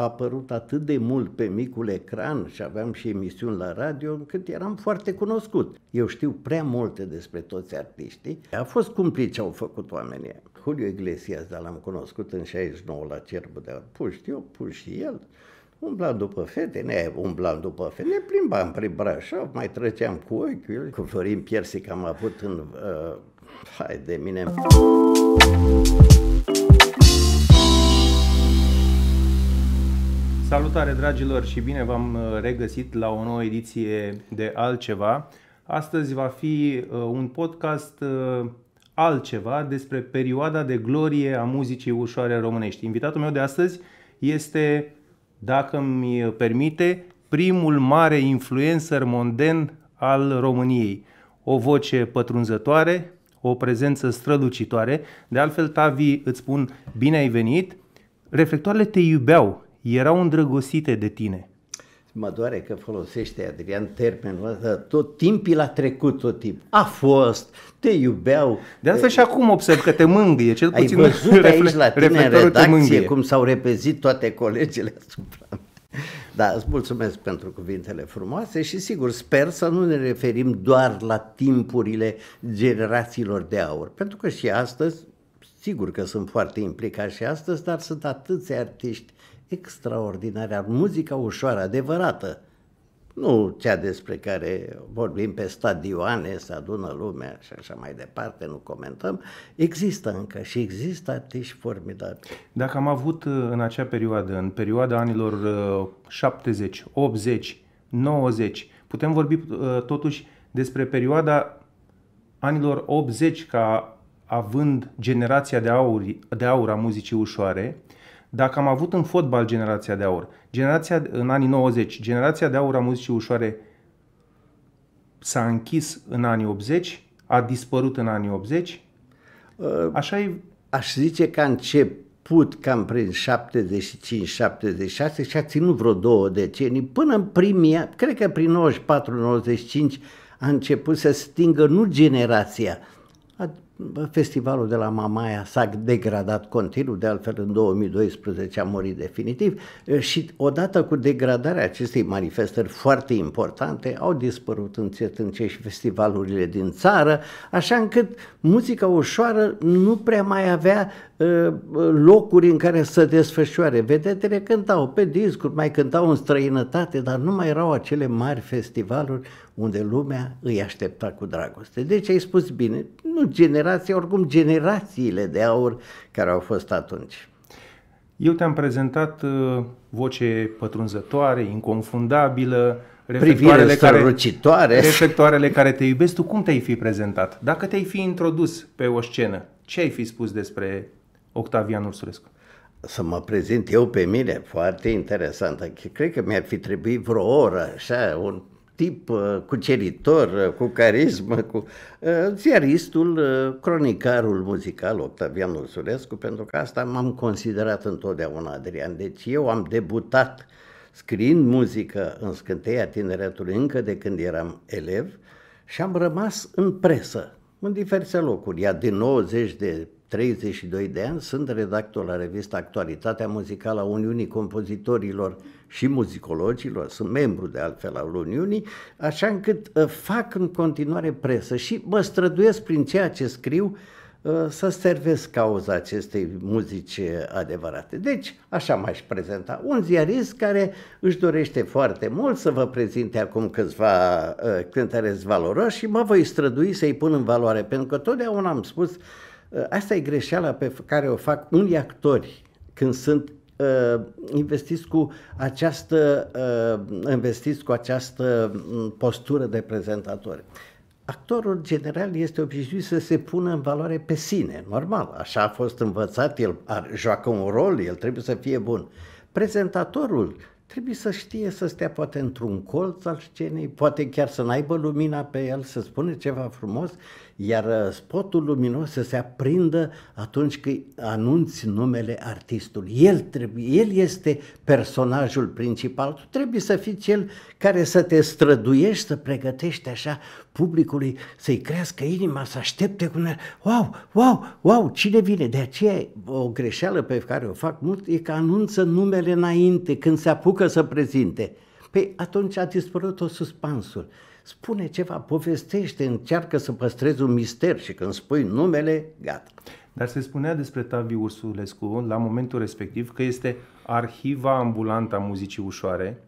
a apărut atât de mult pe micul ecran și aveam și emisiuni la radio, încât eram foarte cunoscut. Eu știu prea multe despre toți artiștii. A fost cumplit ce au făcut oamenii. Julio Iglesias, dar l-am cunoscut în 69 la Cerbul de Puști, eu, și el umblam după fete, ne umblam după fete, ne plimbam prin Brașov, mai treceam cu ochiul, cu Florin Piersic am avut în... Uh, hai de mine! Salutare dragilor și bine v-am uh, regăsit la o nouă ediție de altceva. Astăzi va fi uh, un podcast uh, altceva despre perioada de glorie a muzicii ușoare românești. Invitatul meu de astăzi este, dacă îmi permite, primul mare influencer monden al României. O voce pătrunzătoare, o prezență strălucitoare. De altfel, Tavi, îți spun bine ai venit. Reflectoarele te iubeau erau îndrăgostite de tine. Mă doare că folosește Adrian termenul ăsta, tot timpii la trecut, tot timp. A fost, te iubeau. De asta e... și acum observ că te mângâie, cel puțin Ai văzut refle- aici la tine redacție cum s-au repezit toate colegele asupra Da, îți mulțumesc pentru cuvintele frumoase și sigur sper să nu ne referim doar la timpurile generațiilor de aur, pentru că și astăzi, sigur că sunt foarte implicați și astăzi, dar sunt atâția artiști extraordinare, muzica ușoară, adevărată, nu cea despre care vorbim pe stadioane, se adună lumea și așa mai departe, nu comentăm, există încă și există artiști formidabili. Dacă am avut uh, în acea perioadă, în perioada anilor 70, 80, 90, putem vorbi uh, totuși despre perioada anilor 80 ca având generația de aur, de aur a muzicii ușoare, dacă am avut în fotbal generația de aur, generația în anii 90, generația de aur a muzicii ușoare s-a închis în anii 80, a dispărut în anii 80. Uh, Așa e... Aș zice că a început cam prin 75-76 și a ținut vreo două decenii, până în primii, cred că prin 94-95 a început să stingă nu generația, Festivalul de la Mamaia s-a degradat continuu, de altfel în 2012 a murit definitiv și odată cu degradarea acestei manifestări foarte importante au dispărut încet încet și festivalurile din țară, așa încât muzica ușoară nu prea mai avea ă, ă, locuri în care să desfășoare. Vedetele cântau pe discuri, mai cântau în străinătate, dar nu mai erau acele mari festivaluri unde lumea îi aștepta cu dragoste. Deci ai spus bine, nu generația, oricum generațiile de aur care au fost atunci. Eu te-am prezentat uh, voce pătrunzătoare, inconfundabilă, privirele care, reflectoarele care te iubesc. Tu cum te-ai fi prezentat? Dacă te-ai fi introdus pe o scenă, ce ai fi spus despre Octavian Ursulescu? Să mă prezint eu pe mine, foarte interesant. Cred că mi-ar fi trebuit vreo oră, așa, un tip uh, cuceritor, uh, cu carismă, cu ziaristul, uh, cronicarul muzical Octavian Ursulescu, pentru că asta m-am considerat întotdeauna, Adrian. Deci eu am debutat scriind muzică în scânteia tineretului încă de când eram elev și am rămas în presă, în diverse locuri. Iar din 90 de 32 de ani sunt redactor la revista Actualitatea Muzicală a Uniunii Compozitorilor și muzicologilor, sunt membru de altfel al Uniunii, așa încât uh, fac în continuare presă și mă străduiesc prin ceea ce scriu uh, să servesc cauza acestei muzici adevărate. Deci, așa m-aș prezenta. Un ziarist care își dorește foarte mult să vă prezinte acum câțiva uh, cântăreți valoroși și mă voi strădui să-i pun în valoare, pentru că totdeauna am spus, asta e greșeala pe care o fac unii actori când sunt Uh, investiți cu această, uh, investiți cu această mm, postură de prezentator. actorul general este obișnuit să se pună în valoare pe sine, normal, așa a fost învățat, el ar joacă un rol, el trebuie să fie bun. Prezentatorul trebuie să știe să stea poate într-un colț al scenei, poate chiar să n-aibă lumina pe el, să spune ceva frumos, iar uh, spotul luminos să se aprindă atunci când anunți numele artistului. El, trebuie, el este personajul principal, tu trebuie să fii cel care să te străduiești, să pregătești așa publicului, să-i crească inima, să aștepte cu ne wow, wow, wow, cine vine? De aceea o greșeală pe care o fac mult e că anunță numele înainte, când se apucă ducă să prezinte. Păi atunci a dispărut tot suspansul. Spune ceva, povestește, încearcă să păstrezi un mister și când spui numele, gata. Dar se spunea despre Tavi Ursulescu la momentul respectiv că este arhiva ambulantă a muzicii ușoare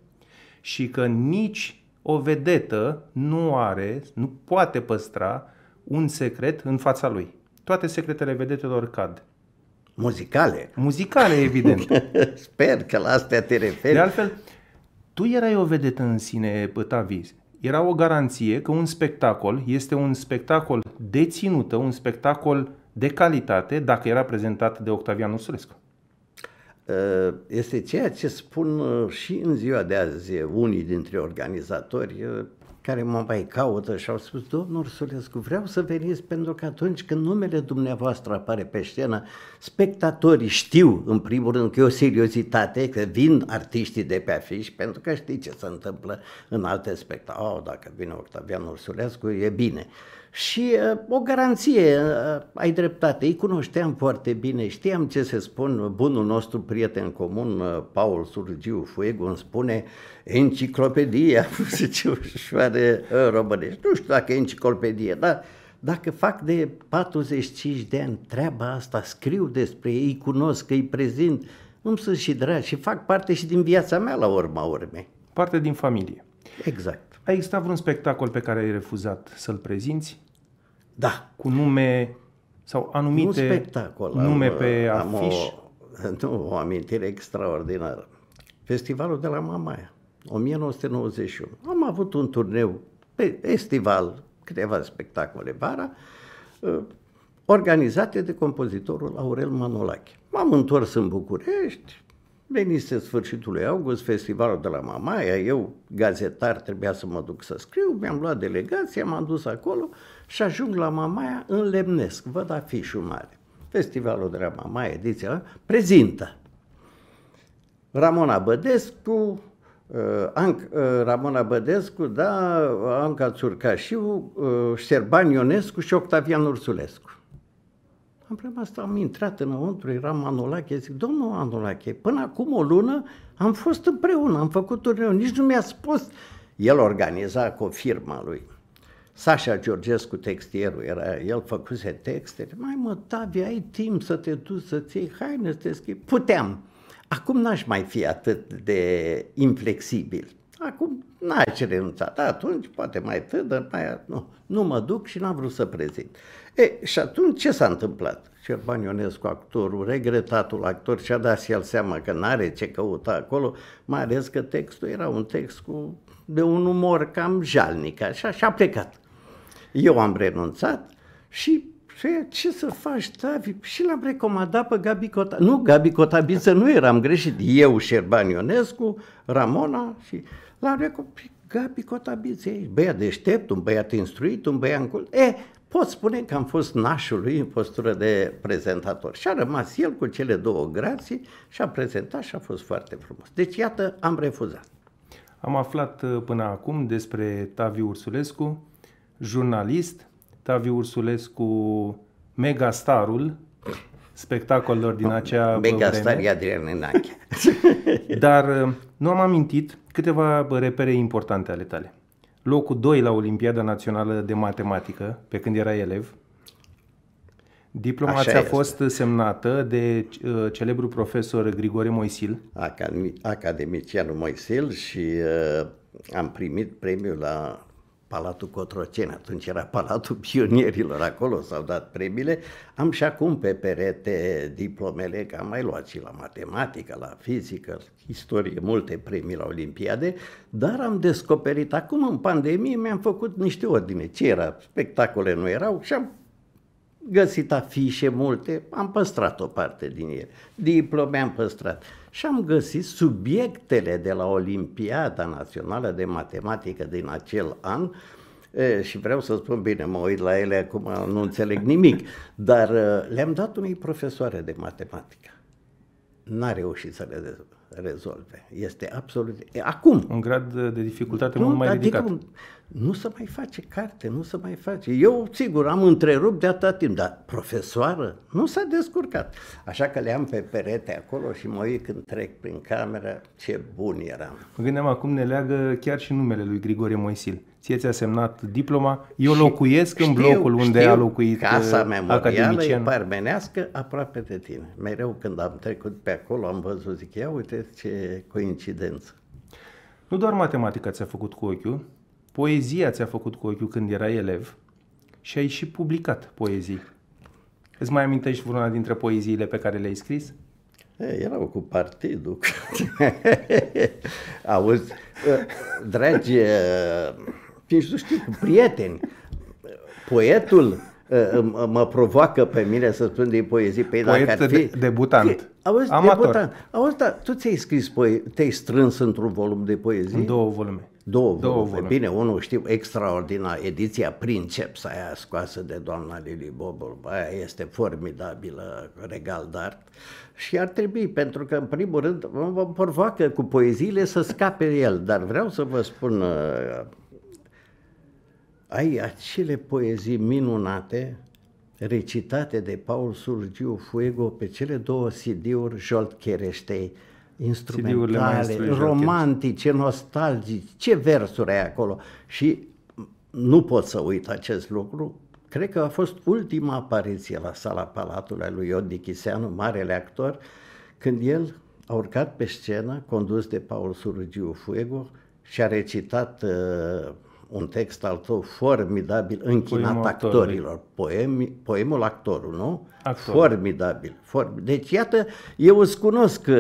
și că nici o vedetă nu are, nu poate păstra un secret în fața lui. Toate secretele vedetelor cad. Muzicale. Muzicale, evident. Sper că la astea te referi. De altfel, tu erai o vedetă în sine, Taviz. Era o garanție că un spectacol este un spectacol de ținută, un spectacol de calitate, dacă era prezentat de Octavian Usulescu. Ă, este ceea ce spun uh, și în ziua de azi uh, unii dintre organizatori. Uh, care mă mai caută și au spus, domnul Ursulescu, vreau să veniți pentru că atunci când numele dumneavoastră apare pe scenă, spectatorii știu, în primul rând, că e o seriozitate, că vin artiștii de pe afiș, pentru că știi ce se întâmplă în alte spectacole. Oh, dacă vine Octavian Ursulescu, e bine. Și uh, o garanție, uh, ai dreptate, îi cunoșteam foarte bine, știam ce se spun, bunul nostru prieten comun, uh, Paul Surgiu Fuego, îmi spune uh, enciclopedia de ă, românești. Nu știu dacă e enciclopedie, dar dacă fac de 45 de ani treaba asta, scriu despre ei, îi cunosc, îi prezint, îmi sunt și dragi și fac parte și din viața mea la urma urmei. Parte din familie. Exact. A existat vreun spectacol pe care ai refuzat să-l prezinți? Da. Cu nume sau anumite Nu spectacol, nume am, pe afiș? Am o, nu, o amintire extraordinară. Festivalul de la Mamaia. 1991. Am avut un turneu pe estival, câteva spectacole vara, uh, organizate de compozitorul Aurel Manolache. M-am întors în București, venise sfârșitul lui august, festivalul de la Mamaia, eu, gazetar, trebuia să mă duc să scriu, mi-am luat delegația, m-am dus acolo și ajung la Mamaia în Lemnesc, văd afișul mare. Festivalul de la Mamaia, ediția, prezintă Ramona Bădescu, Uh, Anc, uh, Ramona Bădescu, da, Anca Țurcașiu, uh, Șerban Ionescu și Octavian Ursulescu. Am rămas, asta, am intrat înăuntru, eram Manolache, zic, domnul Manolache, până acum o lună am fost împreună, am făcut un nici nu mi-a spus. El organiza cu firma lui. Sașa Georgescu, textierul, era, el făcuse texte. Mai mă, Tavi, ai timp să te duci să-ți iei haine, să te schimbi? Puteam. Acum n-aș mai fi atât de inflexibil. Acum n-aș renunța, Da, atunci poate mai tânăr, mai... Nu, nu mă duc și n-am vrut să prezint. E, și atunci ce s-a întâmplat? Șerban Ionescu, actorul, regretatul actor, și-a dat și el seama că n-are ce căuta acolo, mai ales că textul era un text cu, de un umor cam jalnic, așa, și a plecat. Eu am renunțat și și ce să faci, Tavi? Și l-am recomandat pe Gabi Cota. Nu, Gabi Cotabiță nu eram greșit. Eu, Șerban Ionescu, Ramona și l-am recomandat. Păi, Gabi Cotabiță, ești băiat deștept, un băiat instruit, un băiat încult. E, pot spune că am fost nașul lui în postură de prezentator. Și a rămas el cu cele două grații și a prezentat și a fost foarte frumos. Deci, iată, am refuzat. Am aflat uh, până acum despre Tavi Ursulescu, jurnalist, Tavi Ursulescu, megastarul spectacolelor din acea Megastar vreme. Adrian Enache. Dar uh, nu am amintit câteva repere importante ale tale. Locul 2 la Olimpiada Națională de Matematică, pe când era elev. Diploma ți-a fost semnată de uh, celebrul profesor Grigore Moisil. Academi- academicianul Moisil și uh, am primit premiul la Palatul Cotroceni, atunci era Palatul Pionierilor, acolo s-au dat premiile, am și acum pe perete diplomele, că am mai luat și la matematică, la fizică, istorie, multe premii la Olimpiade, dar am descoperit, acum în pandemie mi-am făcut niște ordine, ce era, spectacole nu erau și am găsit afișe multe, am păstrat o parte din ele, diplome am păstrat și am găsit subiectele de la Olimpiada Națională de Matematică din acel an e, și vreau să spun, bine, mă uit la ele acum, nu înțeleg nimic, dar le-am dat unei profesoare de matematică n-a reușit să le rezolve. Este absolut... Acum... Un grad de dificultate nu, mult mai adică ridicat. Nu se mai face carte, nu se mai face. Eu, sigur, am întrerupt de atâta timp, dar profesoară nu s-a descurcat. Așa că le am pe perete acolo și mă uit când trec prin cameră, ce bun eram. Mă gândeam acum ne leagă chiar și numele lui Grigore Moisil ție ți-a semnat diploma, eu locuiesc știu, în blocul unde știu, a locuit casa uh, memorială e parmenească aproape de tine. Mereu când am trecut pe acolo am văzut, zic, ia uite ce coincidență. Nu doar matematica ți-a făcut cu ochiul, poezia ți-a făcut cu ochiul când erai elev și ai și publicat poezii. Îți mai amintești vreuna dintre poeziile pe care le-ai scris? E, erau cu partidul. Auzi, dragi uh, deci, nu știu, prieteni. Poetul uh, uh, mă provoacă pe mine să spun din poezii. Păi dacă ar fi... debutant. Auzi, Amator. debutant. Auzi, da, tu ți-ai scris, poe... te-ai strâns într-un volum de poezii? În două volume. Două, două volume. volume. Bine, unul știu, extraordinar, ediția Princeps, aia scoasă de doamna Lili Bobol, aia este formidabilă, regal de Și ar trebui, pentru că, în primul rând, mă provoacă cu poeziile să scape el, dar vreau să vă spun uh, ai acele poezii minunate recitate de Paul Surgiu Fuego pe cele două CD-uri joltchereștei, instrumentale, romantice, nostalgice, ce versuri ai acolo. Și nu pot să uit acest lucru. Cred că a fost ultima apariție la sala Palatului lui Ion Dichiseanu, marele actor, când el a urcat pe scenă, condus de Paul Surgiu Fuego, și a recitat uh, un text al tău formidabil, închinat poemul actorilor, poemi, poemul actorul, nu? Actor. Formidabil. Form... Deci, iată, eu îți cunosc uh,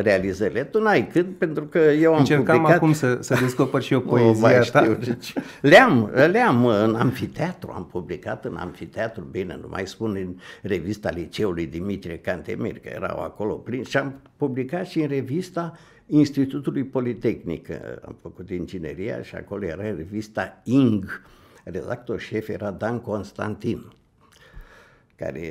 realizările, tu n-ai cât, pentru că eu am Încercam publicat... acum să, să descoper și eu poezia nu, ta. deci, le-am, le-am uh, în amfiteatru, am publicat în amfiteatru, bine, nu mai spun în revista liceului Dimitrie Cantemir, că erau acolo prin, și am publicat și în revista Institutului Politehnic. Am făcut ingineria și acolo era revista ING. Redactor șef era Dan Constantin, care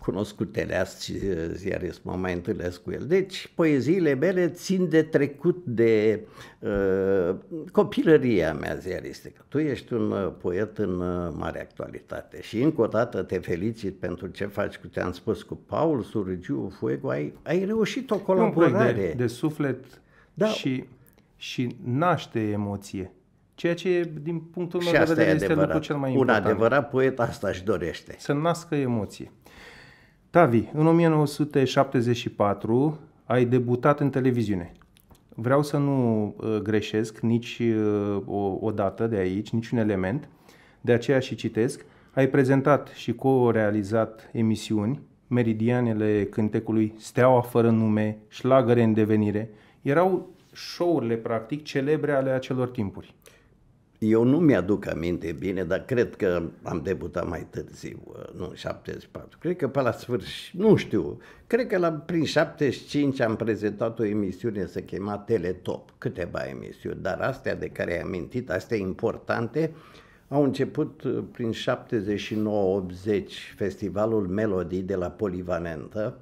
cunoscute leasci, uh, ziarist, mă mai întâlnesc cu el. Deci, poeziile mele țin de trecut de uh, copilăria mea ziaristică. Tu ești un uh, poet în uh, mare actualitate și încă o dată te felicit pentru ce faci, cu te-am spus, cu Paul Surgiu Fuego, ai, ai reușit o colaborare. De, de suflet da. și, și naște emoție. Ceea ce, din punctul meu de vedere, este adevărat. lucru cel mai important. Un adevărat poet asta își dorește. Să nască emoție. Tavi, în 1974 ai debutat în televiziune. Vreau să nu uh, greșesc nici uh, o, o dată de aici, niciun element, de aceea și citesc. Ai prezentat și co-realizat emisiuni, Meridianele Cântecului, Steaua fără nume, Șlagăre în devenire. Erau show-urile, practic, celebre ale acelor timpuri eu nu mi-aduc aminte bine, dar cred că am debutat mai târziu, uh, nu 74. Cred că pe la sfârșit, nu știu, cred că la, prin 75 am prezentat o emisiune, se chema Teletop, câteva emisiuni, dar astea de care ai amintit, astea importante, au început uh, prin 79-80 festivalul Melodii de la Polivanentă.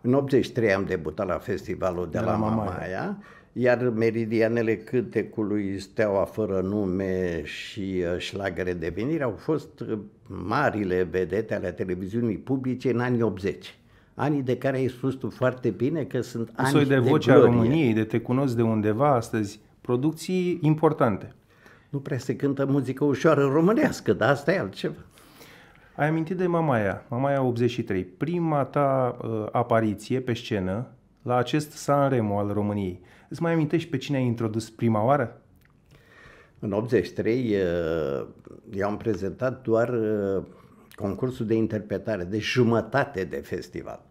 În 83 am debutat la festivalul de, de la, la Mamaia. Mamaia iar meridianele cântecului, Steaua fără nume și uh, șlagăre de venire au fost uh, marile vedete ale televiziunii publice în anii 80. Anii de care ai spus tu foarte bine că sunt Un ani de, de vocea glorie. României, de te cunosc de undeva astăzi, producții importante. Nu prea se cântă muzică ușoară românească, dar asta e altceva. Ai amintit de Mamaia, Mamaia 83, prima ta uh, apariție pe scenă, la acest Sanremo al României. Îți mai amintești pe cine ai introdus prima oară? În 83 uh, i-am prezentat doar uh, concursul de interpretare, de jumătate de festival.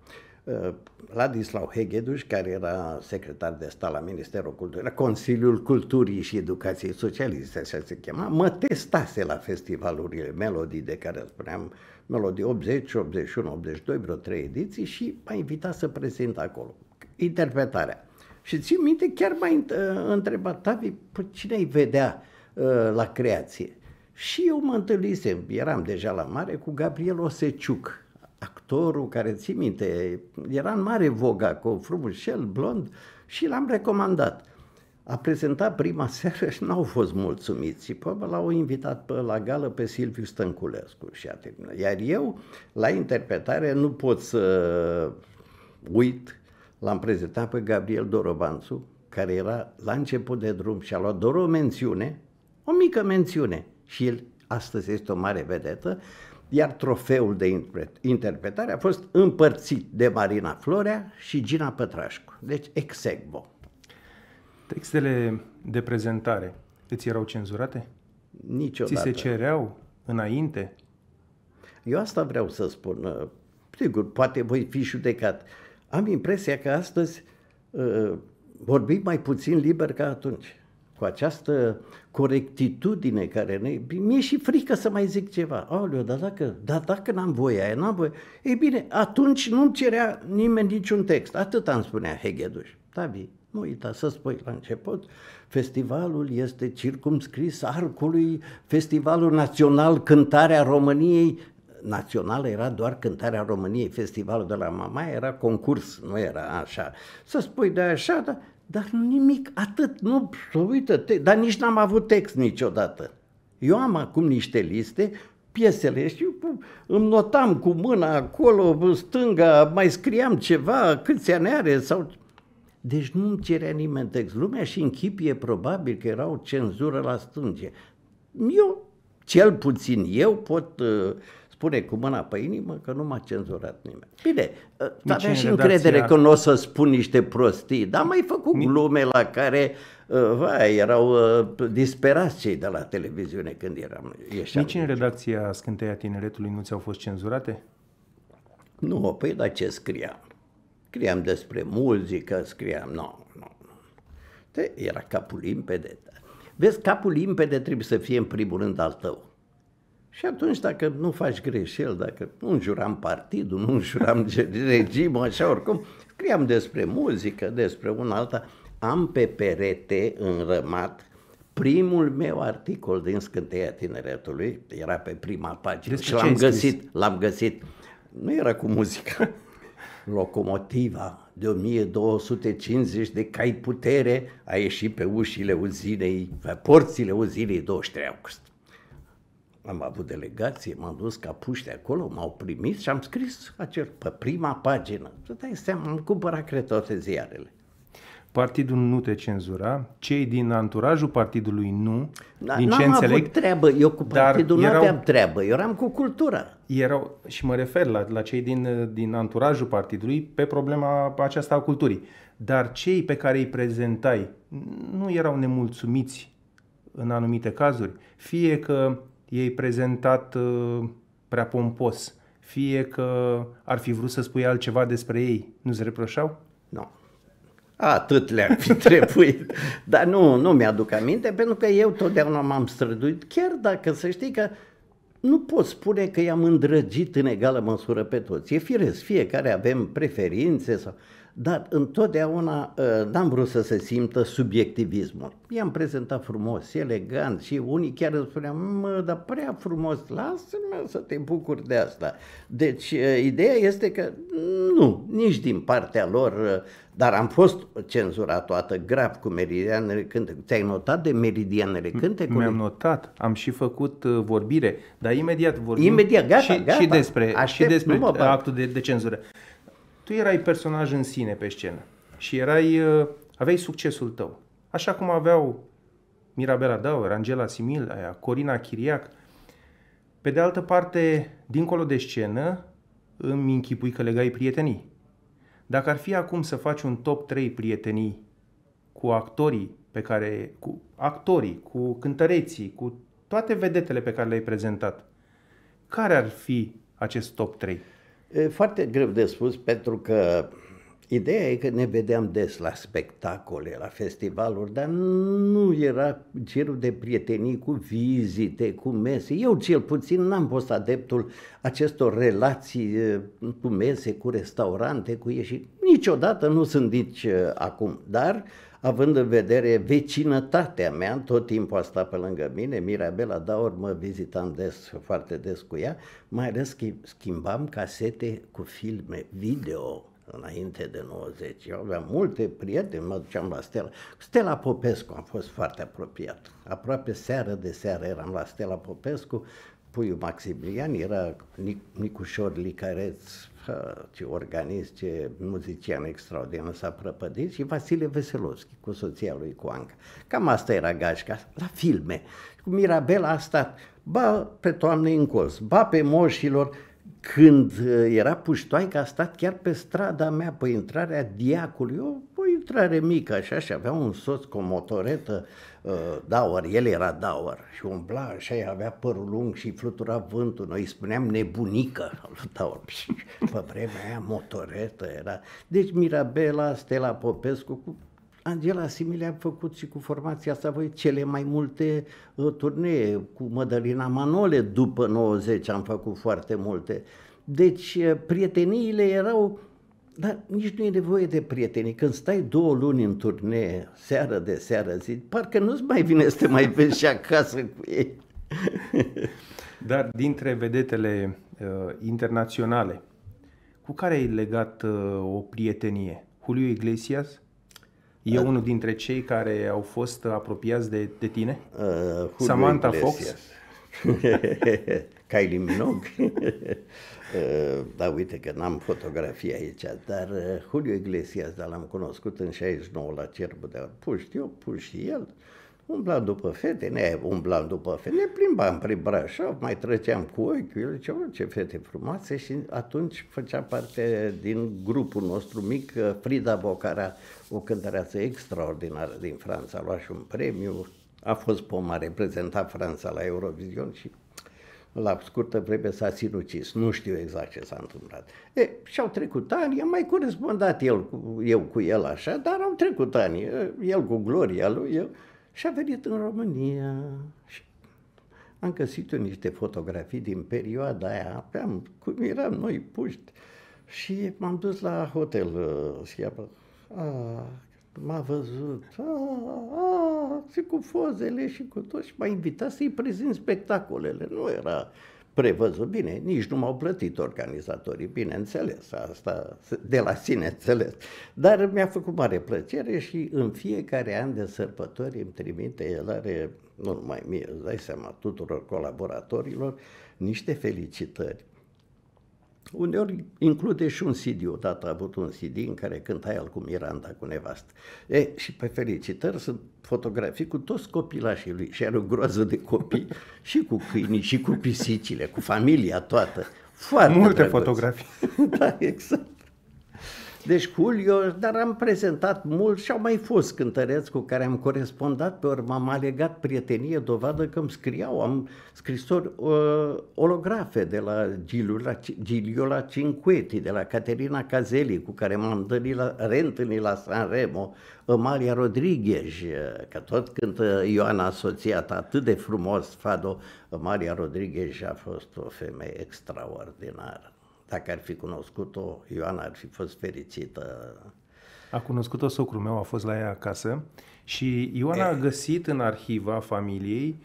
Uh, Ladislau Hegeduș, care era secretar de stat la Ministerul Culturii, Consiliul Culturii și Educației Socialiste, așa se chema, mă testase la festivalurile Melodii de care spuneam, Melodii 80, 81, 82, vreo trei ediții și m-a invitat să prezint acolo interpretarea. Și țin minte, chiar mai ă, întrebat Tavi pe păi cine îi vedea ă, la creație. Și eu mă întâlnisem, eram deja la mare, cu Gabriel Oseciuc, actorul care, țin minte, era în mare voga cu frumușel, blond și l-am recomandat. A prezentat prima seară și n-au fost mulțumiți și pe păi, l-au invitat pe la gală pe Silviu Stănculescu și a terminat. Iar eu, la interpretare, nu pot să uit l-am prezentat pe Gabriel Dorobanțu, care era la început de drum și a luat doar o mențiune, o mică mențiune, și el astăzi este o mare vedetă, iar trofeul de interpretare a fost împărțit de Marina Florea și Gina Pătrașcu, deci exegvo. Textele de prezentare îți erau cenzurate? Niciodată. Ți se cereau înainte? Eu asta vreau să spun. Sigur, poate voi fi judecat. Uh, am impresia că astăzi uh, vorbim mai puțin liber ca atunci. Cu această corectitudine care ne... Mi-e și frică să mai zic ceva. Aoleu, dar dacă, da, dacă n-am voie aia, n-am voie... Ei bine, atunci nu-mi cerea nimeni niciun text. Atât am spunea Hegeduș. Tavi, nu uita să spui la început, festivalul este circumscris arcului, Festivalul Național Cântarea României națională era doar cântarea României, festivalul de la Mama era concurs, nu era așa. Să spui de așa, dar, dar nimic, atât, nu, uită, te, dar nici n-am avut text niciodată. Eu am acum niște liste piesele, știu, îmi notam cu mâna acolo, stânga, mai scriam ceva, câți ani are sau... Deci nu îmi cerea nimeni text. Lumea și închipie probabil că era o cenzură la stânge. Eu, cel puțin eu, pot uh, spune cu mâna pe inimă că nu m-a cenzurat nimeni. Bine, Nici ă, deci, avea și încredere că nu o să spun niște prostii, dar mai făcut Nici... glume la care ă, vai, erau ă, disperați cei de la televiziune când eram. Ieșeam Nici în deci. redacția Scânteia Tineretului nu ți-au fost cenzurate? Nu, păi dar ce scriam? Scriam despre muzică, scriam, nu, nu, nu. Era capul limpede. Vezi, capul limpede trebuie să fie în primul rând al tău. Și atunci, dacă nu faci greșel, dacă nu juram partidul, nu juram regimul, așa oricum, scriam despre muzică, despre un alta, am pe perete înrămat primul meu articol din Scânteia Tineretului, era pe prima pagină despre și l-am găsit, l-am găsit, nu era cu muzică, locomotiva de 1250 de cai putere a ieșit pe ușile uzinei, pe porțile uzinei 23 august am avut delegație, m-am dus ca puște acolo, m-au primit și am scris acel pe prima pagină. Să dai seama, am cumpărat, cred, toate ziarele. Partidul nu te cenzura, cei din anturajul partidului nu, da, din ce înțeleg. avut treabă, eu cu partidul nu aveam treabă, eu eram cu cultura. Erau, și mă refer la, la cei din, din anturajul partidului pe problema aceasta a culturii. Dar cei pe care îi prezentai nu erau nemulțumiți în anumite cazuri, fie că ei prezentat uh, prea pompos, fie că ar fi vrut să spui altceva despre ei, nu se reproșau? Nu. Atât le-ar fi trebuit. Dar nu, nu mi-aduc aminte, pentru că eu totdeauna m-am străduit, chiar dacă să știi că nu pot spune că i-am îndrăgit în egală măsură pe toți. E firesc, fiecare avem preferințe sau dar întotdeauna ă, n-am vrut să se simtă subiectivismul. I-am prezentat frumos, elegant și unii chiar îmi spuneam, mă, dar prea frumos, lasă-mă să te bucuri de asta. Deci ă, ideea este că nu, nici din partea lor, ă, dar am fost cenzurat toată grav cu meridianele cântecului. Ți-ai notat de meridianele cântecului? Mi-am notat, am și făcut vorbire, dar imediat vorbim imediat, gata, și, gata. și despre, Aștept, și despre actul de, de cenzură tu erai personaj în sine pe scenă și erai, uh, aveai succesul tău. Așa cum aveau Mirabela Dauer, Angela Simil, aia, Corina Chiriac. Pe de altă parte, dincolo de scenă, îmi închipui că legai prietenii. Dacă ar fi acum să faci un top 3 prietenii cu actorii pe care, cu actorii, cu cântăreții, cu toate vedetele pe care le-ai prezentat, care ar fi acest top 3? E foarte greu de spus pentru că ideea e că ne vedeam des la spectacole, la festivaluri, dar nu era cerul de prietenii cu vizite, cu mese. Eu cel puțin n-am fost adeptul acestor relații cu mese, cu restaurante, cu ieșiri. Niciodată nu sunt nici acum, dar uh, având în vedere vecinătatea mea, tot timpul a stat pe lângă mine, Mirabela Daur mă vizitam des, foarte des cu ea, mai ales schimbam casete cu filme video înainte de 90. Eu aveam multe prieteni, mă duceam la Stella. Stella Popescu am fost foarte apropiat. Aproape seară de seară eram la Stella Popescu, Puiul Maximilian, era Nicușor Licareț, ce organist, ce muzician extraordinar s-a prăpădit și Vasile Veselovski cu soția lui Coanca. Cam asta era gașca, la filme. Cu Mirabela a stat, ba pe toamne în colț, ba pe moșilor, când uh, era puștoaică a stat chiar pe strada mea, pe intrarea diacului. Eu intrare mică așa și avea un soț cu o motoretă uh, daur, el era daur și umbla așa, avea părul lung și flutura vântul, noi îi spuneam nebunică lui daur. Pe vremea aia motoretă era. Deci Mirabela, Stella Popescu, cu Angela Simile a făcut și cu formația asta voi cele mai multe uh, turnee cu Mădălina Manole după 90 am făcut foarte multe. Deci uh, prieteniile erau dar nici nu e nevoie de prietenii. Când stai două luni în turnee, seară de seară, zi, parcă nu-ți mai vine să te mai vezi și acasă cu ei. Dar dintre vedetele uh, internaționale, cu care e legat uh, o prietenie? Julio Iglesias? E uh, unul dintre cei care au fost apropiați de, de tine? Uh, Julio Samantha Iglesias. Fox? Kylie Minogue? Eh, da, uite că n-am fotografia aici, dar eh, Julio Iglesias, dar l-am cunoscut în 69 la Cerbul de Puști eu, puști el, umblam după fete, ne umblam după fete, ne plimbam prin Brașov, mai trăceam cu ochiul, el zicea, ce fete frumoase și atunci făcea parte din grupul nostru mic, eh, Frida Bocara, o cântăreață extraordinară din Franța, a luat și un premiu, a fost poma, a reprezentat Franța la Eurovision și la scurtă vreme s-a sinucis, nu știu exact ce s-a întâmplat. E, și-au trecut ani, am mai corespondat el, cu, eu cu el așa, dar au trecut ani, el cu gloria lui, el, și a venit în România. Și am găsit niște fotografii din perioada aia, aveam, cum eram noi puști, și m-am dus la hotel, uh, și a, m-a văzut, a, și cu fozele și cu tot și m-a invitat să-i prezint spectacolele. Nu era prevăzut bine, nici nu m-au plătit organizatorii, bineînțeles, asta de la sine înțeles. Dar mi-a făcut mare plăcere și în fiecare an de sărbători îmi trimite, el are, nu numai mie, îți dai seama, tuturor colaboratorilor, niște felicitări Uneori include și un CD. Odată a avut un CD în care cânta el cu Miranda, cu nevastă. E, și pe felicitări sunt fotografii cu toți copilașii lui și are o groază de copii și cu câinii și cu pisicile, cu familia toată. Foarte Multe drăguț. fotografii. da, exact. Deci cu Ulio, dar am prezentat mult și au mai fost cântăreți cu care am corespondat, pe urmă am alegat prietenie, dovadă că îmi scriau, am scrisori uh, olografe de la Giliola, Giliola Cinquetti, de la Caterina Cazeli, cu care m-am la, reîntâlnit la Sanremo, Amalia Rodriguez, uh, că tot cântă Ioana asociată atât de frumos Fado, Amalia Rodriguez a fost o femeie extraordinară. Dacă ar fi cunoscut-o, Ioana ar fi fost fericită. A cunoscut-o socrul meu, a fost la ea acasă și Ioana e. a eh. găsit în arhiva familiei,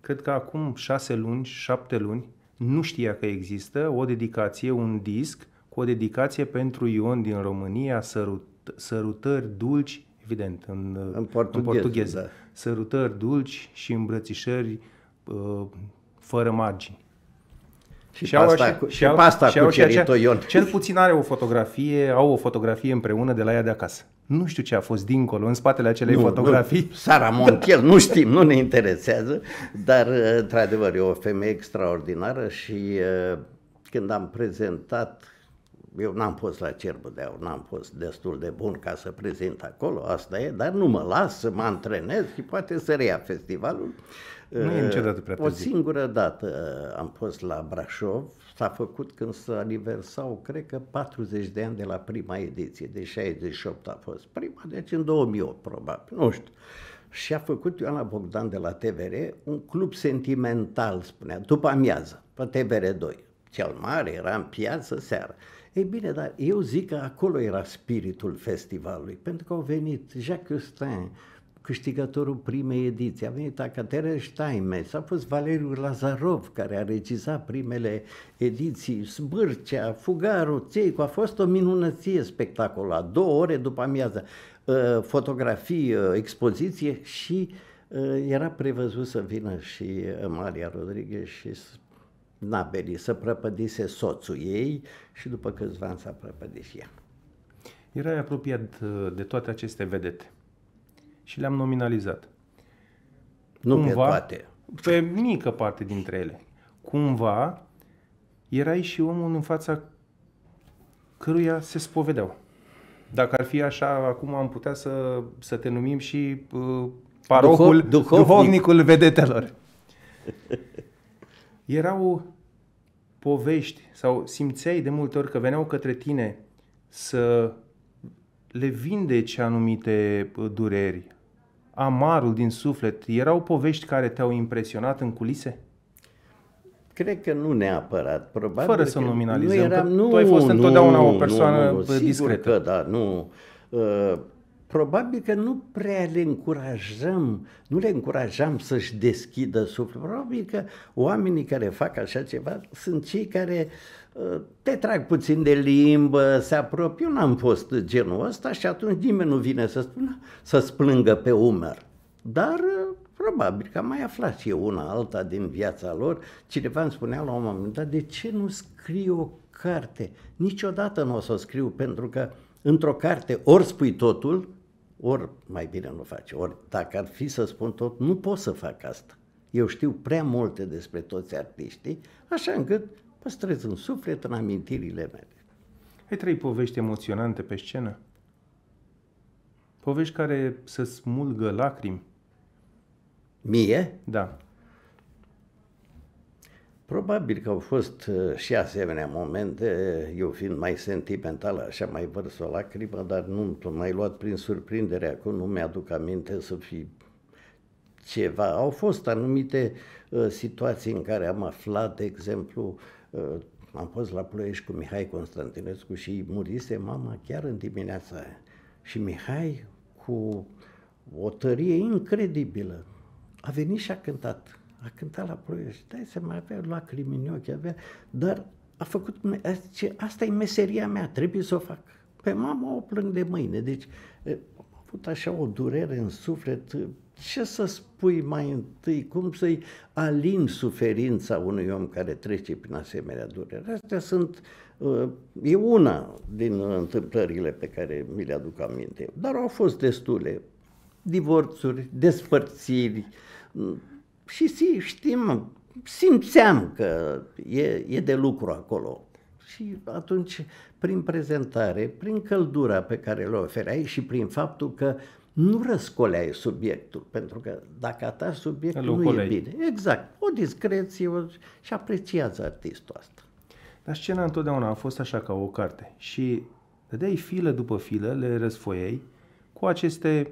cred că acum șase luni, șapte luni, nu știa că există o dedicație, un disc cu o dedicație pentru Ion din România, sărut, sărutări dulci, evident, în, în portugheză, în portugheză da. sărutări dulci și îmbrățișări uh, fără margini. Și, și, pasta, și, și, și pasta și cu și acea, Ion. Cel puțin are o fotografie, au o fotografie împreună de la ea de acasă. Nu știu ce a fost dincolo, în spatele acelei nu, fotografii. Nu, Sara Montiel, da. nu știm, nu ne interesează, dar într-adevăr e o femeie extraordinară și uh, când am prezentat, eu n-am fost la Cerbă de Aur, n-am fost destul de bun ca să prezint acolo, asta e, dar nu mă las să mă antrenez și poate să reia festivalul. Nu e niciodată prea târziu. O singură dată uh, am fost la Brașov, s-a făcut când s-a aniversau, cred că 40 de ani de la prima ediție, de deci 68 a fost prima, deci în 2008 probabil, nu știu. Și a făcut Ioana Bogdan de la TVR un club sentimental, spunea, după amiază, pe TVR2. Cel mare era în piață seara. Ei bine, dar eu zic că acolo era spiritul festivalului, pentru că au venit Jacques Custin, câștigătorul primei ediții. A venit Acatere Steinmetz, a fost Valeriu Lazarov care a regizat primele ediții, Sbârcea, Fugaru, Țeicu, a fost o minunăție spectacolă. două ore după amiază, uh, fotografii, uh, expoziție și uh, era prevăzut să vină și Maria Rodriguez și Nabeli, să prăpădise soțul ei și după câțiva ani s-a prăpădit și ea. Erai apropiat de toate aceste vedete și le-am nominalizat. Nu Cumva, pe toate. Pe mică parte dintre ele. Cumva, erai și omul în fața căruia se spovedeau. Dacă ar fi așa, acum am putea să, să te numim și uh, parohul, duhovnic. duhovnicul vedetelor. Erau povești sau simțeai de multe ori că veneau către tine să le vindece anumite uh, dureri, amarul din suflet, erau povești care te-au impresionat în culise? Cred că nu neapărat, probabil. Fără să nominalizăm, nu eram, nu, tu ai fost nu, întotdeauna o persoană nu, nu, nu, uh, discretă. Sigur că da, nu. Uh, probabil că nu prea le încurajăm, nu le încurajam să-și deschidă sufletul. Probabil că oamenii care fac așa ceva sunt cei care uh, te trag puțin de limbă, se apropie. Eu n-am fost genul ăsta și atunci nimeni nu vine să spună, să splângă pe umăr. Dar uh, probabil că am mai aflat și eu una alta din viața lor. Cineva îmi spunea la un moment dat, de ce nu scriu o carte? Niciodată nu o să o scriu, pentru că într-o carte ori spui totul, ori mai bine nu face, ori dacă ar fi să spun tot, nu pot să fac asta. Eu știu prea multe despre toți artiștii, așa încât păstrez în suflet, în amintirile mele. Ai trei povești emoționante pe scenă? Povești care să smulgă lacrimi? Mie? Da. Probabil că au fost uh, și asemenea momente, eu fiind mai sentimental, așa mai vărs o lacrimă, dar nu mai luat prin surprindere acum, nu mi-aduc aminte să fi ceva. Au fost anumite uh, situații în care am aflat, de exemplu, uh, am fost la Ploiești cu Mihai Constantinescu și murise mama chiar în dimineața aia. Și Mihai, cu o tărie incredibilă, a venit și a cântat a cântat la Ploiești, dai să mai avea la în ochi, avea, dar a făcut, zice, asta e meseria mea, trebuie să o fac. Pe mama o plâng de mâine, deci am avut așa o durere în suflet, ce să spui mai întâi, cum să-i alin suferința unui om care trece prin asemenea durere. Astea sunt, e una din întâmplările pe care mi le aduc aminte, dar au fost destule. Divorțuri, despărțiri, și si, știm, simțeam că e, e de lucru acolo. Și atunci, prin prezentare, prin căldura pe care le ofereai și prin faptul că nu răscoleai subiectul, pentru că dacă ataci subiectul, nu colegi. e bine. Exact. O discreție o... și apreciază artistul asta. Dar scena întotdeauna a fost așa ca o carte și dădeai filă după filă, le răsfoiei cu aceste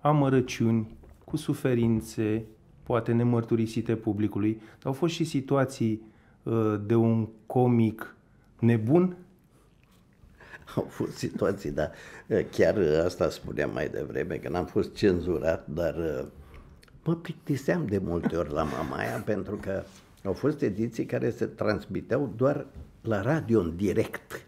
amărăciuni, cu suferințe, poate nemărturisite publicului, dar au fost și situații uh, de un comic nebun? Au fost situații, dar uh, chiar uh, asta spuneam mai devreme, că n-am fost cenzurat, dar mă plictiseam de multe ori la Mamaia pentru că au fost ediții care se transmiteau doar la radio în direct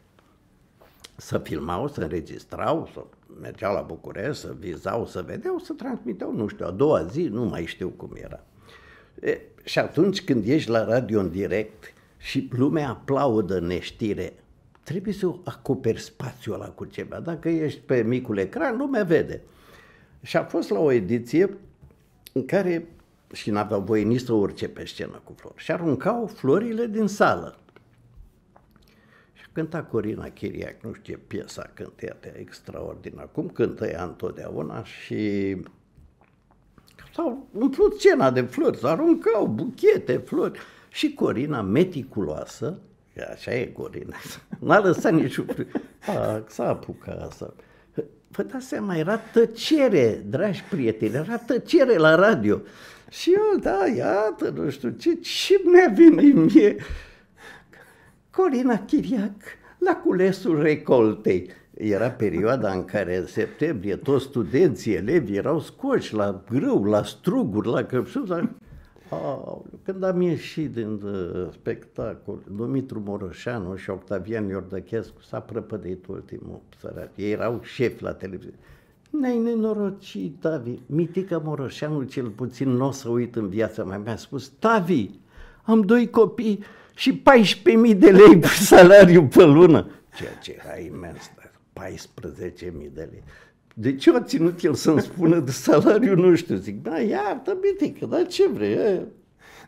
să filmau, să înregistrau, să mergeau la București, să vizau, să vedeau, să transmiteau, nu știu, a doua zi, nu mai știu cum era. E, și atunci când ești la radio în direct și lumea aplaudă neștire, trebuie să acoperi spațiul ăla cu ceva. Dacă ești pe micul ecran, lumea vede. Și a fost la o ediție în care și n-aveau voie nici să urce pe scenă cu flori. Și aruncau florile din sală. Cânta Corina Chiriac, nu știu ce piesa cântea extraordinar, cum cântă ea întotdeauna și s-au umplut cena de flori, s-aruncau buchete, flori. Și Corina, meticuloasă, așa e Corina, n-a lăsat niciun... S-a apucat asta. Vă dați seama, era tăcere, dragi prieteni, era tăcere la radio. Și eu, da, iată, nu știu ce, ce mi-a venit mie. Corina Chiriac la culesul recoltei. Era perioada în care în septembrie toți studenții, elevii erau scoși la grâu, la struguri, la căpșuni. când am ieșit din uh, spectacol, Dumitru Moroșanu și Octavian Iordăchescu s-a prăpădit ultimul sărat. Ei erau șefi la televiziune. Ne-ai nenorocit, Tavi. Mitica Moroșanu, cel puțin, nu o să uit în viața mea. Mi-a spus, Tavi, am doi copii și 14.000 de lei salariu pe lună. Ceea ce era imens, dar 14.000 de lei. De ce a ținut el să-mi spună de salariu, nu știu. Zic, da, iartă, bitică, dar ce vrei? E?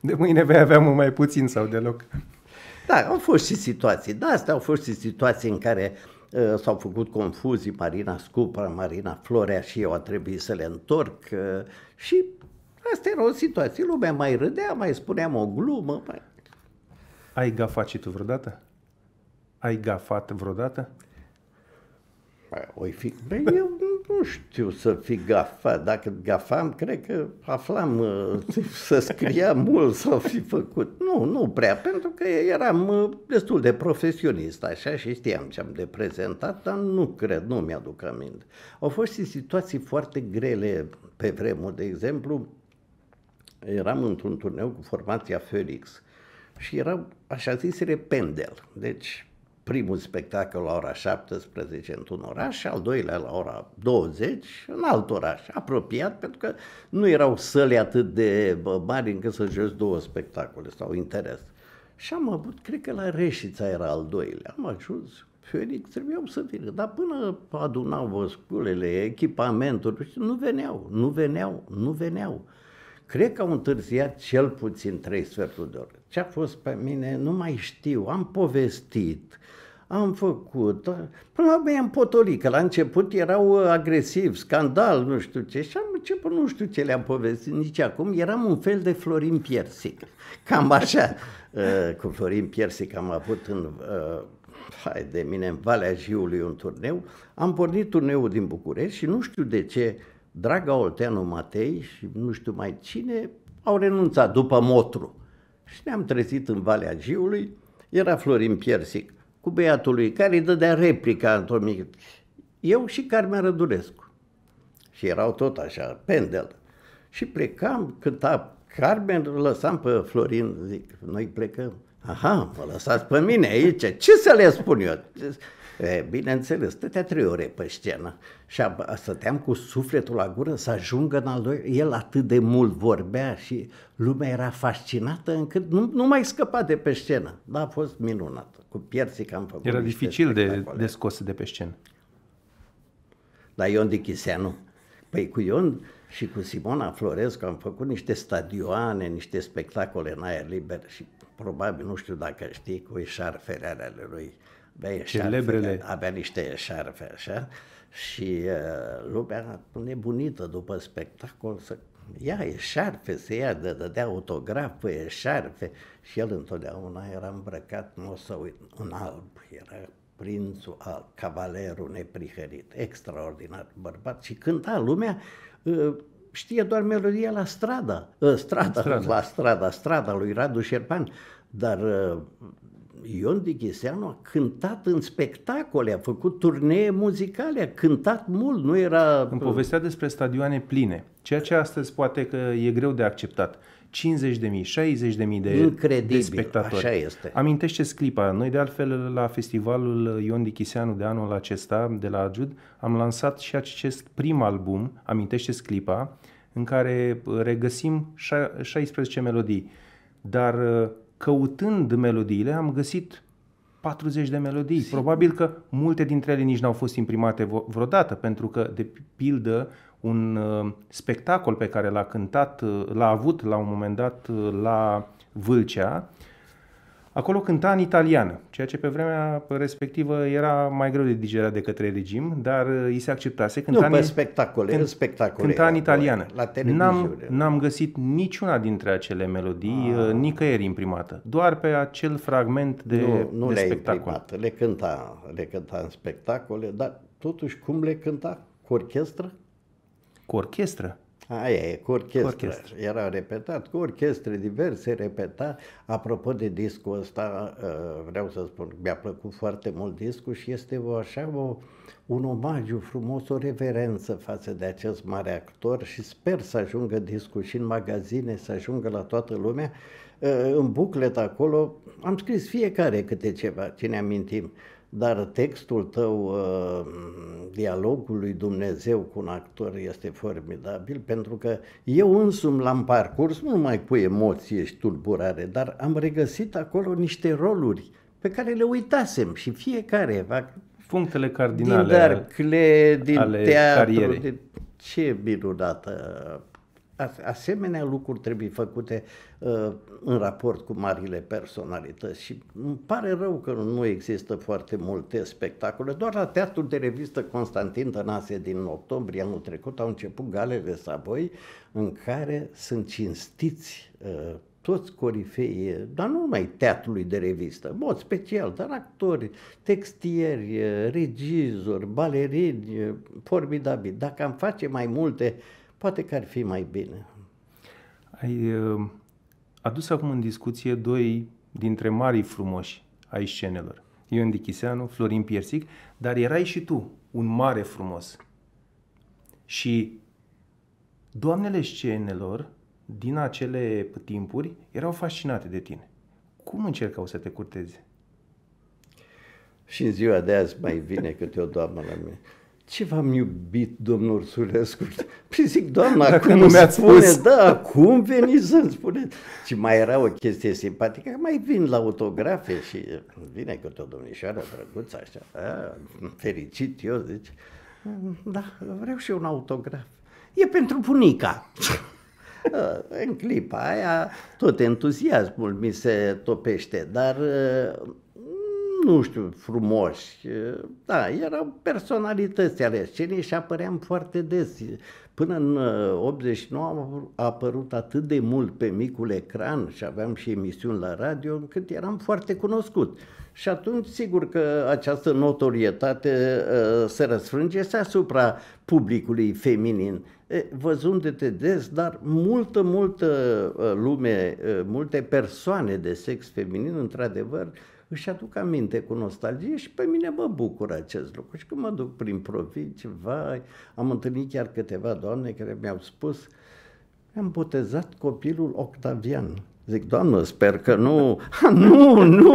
De mâine vei avea mult mai puțin sau deloc. Da, au fost și situații. Da, astea au fost și situații în care uh, s-au făcut confuzii. Marina Scupra, Marina Florea și eu a trebuit să le întorc. Uh, și asta era o situație. Lumea mai râdea, mai spuneam o glumă. Mai... Ai gafat și tu vreodată? Ai gafat vreodată? Păi, oi fi... Băi, eu nu știu să fi gafat. Dacă gafam, cred că aflam uh, să scria mult sau fi făcut. Nu, nu prea, pentru că eram uh, destul de profesionist, așa, și știam ce am de prezentat, dar nu cred, nu mi-aduc aminte. Au fost și situații foarte grele pe vremuri. De exemplu, eram într-un turneu cu formația Felix și erau așa zisele pendel. Deci primul spectacol la ora 17 într-un oraș și al doilea la ora 20 în alt oraș, apropiat, pentru că nu erau săli atât de mari încât să joci două spectacole sau interes. Și am avut, cred că la Reșița era al doilea, am ajuns, Felix trebuiau să vină, dar până adunau văsculele, echipamentul, nu veneau, nu veneau, nu veneau cred că au întârziat cel puțin trei sferturi de oră. Ce a fost pe mine, nu mai știu, am povestit, am făcut, până la urmă am potolit, că la început erau uh, agresiv, scandal, nu știu ce, și am început, nu știu ce le-am povestit nici acum, eram un fel de Florin Piersic, cam așa, uh, cu Florin Piersic am avut în uh, hai de mine, în Valea Jiului un turneu, am pornit turneul din București și nu știu de ce Draga Olteanu Matei și nu știu mai cine au renunțat după motru. Și ne-am trezit în Valea Giului, era Florin Piersic cu băiatul lui, care îi dădea replica într-o mică. Eu și Carmen Rădurescu. Și erau tot așa, pendel. Și plecam, a, Carmen, lăsam pe Florin, zic, noi plecăm. Aha, mă lăsați pe mine aici, ce să le spun eu? bineînțeles, stătea trei ore pe scenă și stăteam cu sufletul la gură să ajungă în al doilea. El atât de mult vorbea și lumea era fascinată încât nu, nu mai scăpa de pe scenă. Da, a fost minunat. Cu pierții că am făcut Era dificil de, de scos de pe scenă. Dar Ion Chiseanu. păi cu Ion și cu Simona Florescu am făcut niște stadioane, niște spectacole în aer liber și probabil, nu știu dacă știi, cu eșarfele ale lui bea celebrele... Șarfe, avea niște șarfe așa și uh, lumea nebunită după spectacol să ia eșarfe, să ia, de dădea autografă, eșarfe și el întotdeauna era îmbrăcat, nu o să uit, un alb, era prințul alb, cavalerul neprihărit, extraordinar bărbat și cânta lumea uh, știe doar melodia la strada, stradă, uh, strada, strada, la strada, strada lui Radu Șerpan, dar uh, Ion Dichiseanu a cântat în spectacole, a făcut turnee muzicale, a cântat mult, nu era... În povestea despre stadioane pline, ceea ce astăzi poate că e greu de acceptat. 50.000, de mii, 60 de mii de, de spectatori. așa este. Amintește clipa. Noi, de altfel, la festivalul Ion Dichiseanu de anul acesta, de la Ajud, am lansat și acest prim album, Amintește clipa, în care regăsim 16 melodii. Dar căutând melodiile, am găsit 40 de melodii. Sigur. Probabil că multe dintre ele nici n-au fost imprimate vreodată, pentru că, de pildă, un uh, spectacol pe care l-a cântat, uh, l-a avut la un moment dat uh, la Vâlcea, uh, Acolo cânta în italiană, ceea ce pe vremea respectivă era mai greu de digerat de către regim, dar uh, îi se acceptase. Cânta nu, în, spectacole, în spectacole. Cânta în italiană. La n-am, n-am găsit niciuna dintre acele melodii uh, A. Ah. nicăieri imprimată, doar pe acel fragment de, nu, nu de le spectacol. Imprimat. Le cânta, le cânta în spectacole, dar totuși cum le cânta? Cu orchestră? Cu orchestră? Aia e, cu orchestră. Cu orchestră. Era repetat cu orchestre diverse, repeta. Apropo de discul ăsta, uh, vreau să spun, mi-a plăcut foarte mult discul și este o, așa o, un omagiu frumos, o reverență față de acest mare actor și sper să ajungă discul și în magazine, să ajungă la toată lumea. Uh, în buclet acolo am scris fiecare câte ceva, ce ne amintim dar textul tău uh, dialogul lui Dumnezeu cu un actor este formidabil, pentru că eu însumi l-am parcurs, nu numai cu emoție și tulburare, dar am regăsit acolo niște roluri pe care le uitasem și fiecare punctele cardinale din dar, cle, din ale teatru, carierei. De... Ce minunată asemenea lucruri trebuie făcute uh, în raport cu marile personalități și îmi pare rău că nu există foarte multe spectacole. Doar la teatrul de revistă Constantin Tănase din octombrie anul trecut au început galele Savoi în care sunt cinstiți uh, toți corifeii, dar nu numai teatrului de revistă, în mod special, dar actori, textieri, uh, regizori, balerini, uh, formidabili. Dacă am face mai multe uh, Poate că ar fi mai bine. Ai uh, adus acum în discuție doi dintre marii frumoși ai scenelor. Ion Dichiseanu, Florin Piersic, dar erai și tu un mare frumos. Și doamnele scenelor din acele timpuri erau fascinate de tine. Cum încercau să te curteze? Și în ziua de azi mai vine câte o doamnă la mine ce v-am iubit, domnul Ursulescu? Păi zic, doamna, Dacă acum nu mi-ați spune, spus. da, acum veni să-mi spune. Și mai era o chestie simpatică, mai vin la autografe și vine cu o domnișoară drăguță, așa, a, fericit eu, zice, da, vreau și un autograf. E pentru bunica. În clipa aia tot entuziasmul mi se topește, dar nu știu, frumoși. Da, erau personalități ale scenei și apăream foarte des. Până în 89 a apărut atât de mult pe micul ecran și aveam și emisiuni la radio, încât eram foarte cunoscut. Și atunci, sigur că această notorietate se răsfrânge și asupra publicului feminin văzându-te des, dar multă, multă lume, multe persoane de sex feminin, într-adevăr, își aduc aminte cu nostalgie și pe mine mă bucur acest lucru. Și când mă duc prin provincii, vai, am întâlnit chiar câteva doamne care mi-au spus, am botezat copilul Octavian. Zic, doamnă, sper că nu. Ha, nu, nu.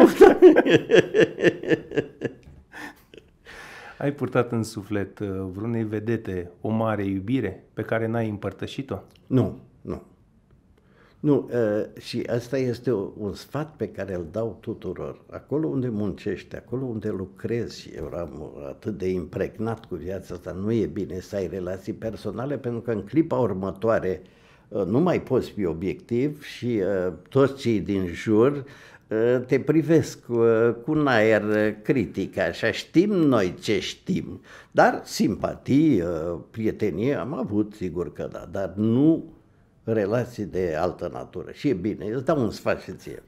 Ai purtat în suflet uh, vreunei vedete o mare iubire pe care n-ai împărtășit-o? Nu, nu. Nu, ă, și asta este un sfat pe care îl dau tuturor. Acolo unde muncești, acolo unde lucrezi, eu eram atât de impregnat cu viața asta, nu e bine să ai relații personale, pentru că în clipa următoare ă, nu mai poți fi obiectiv și ă, toți cei din jur te privesc cu un aer critic, așa știm noi ce știm, dar simpatie, prietenie am avut, sigur că da, dar nu relații de altă natură. Și e bine, îți dau un sfat și ție.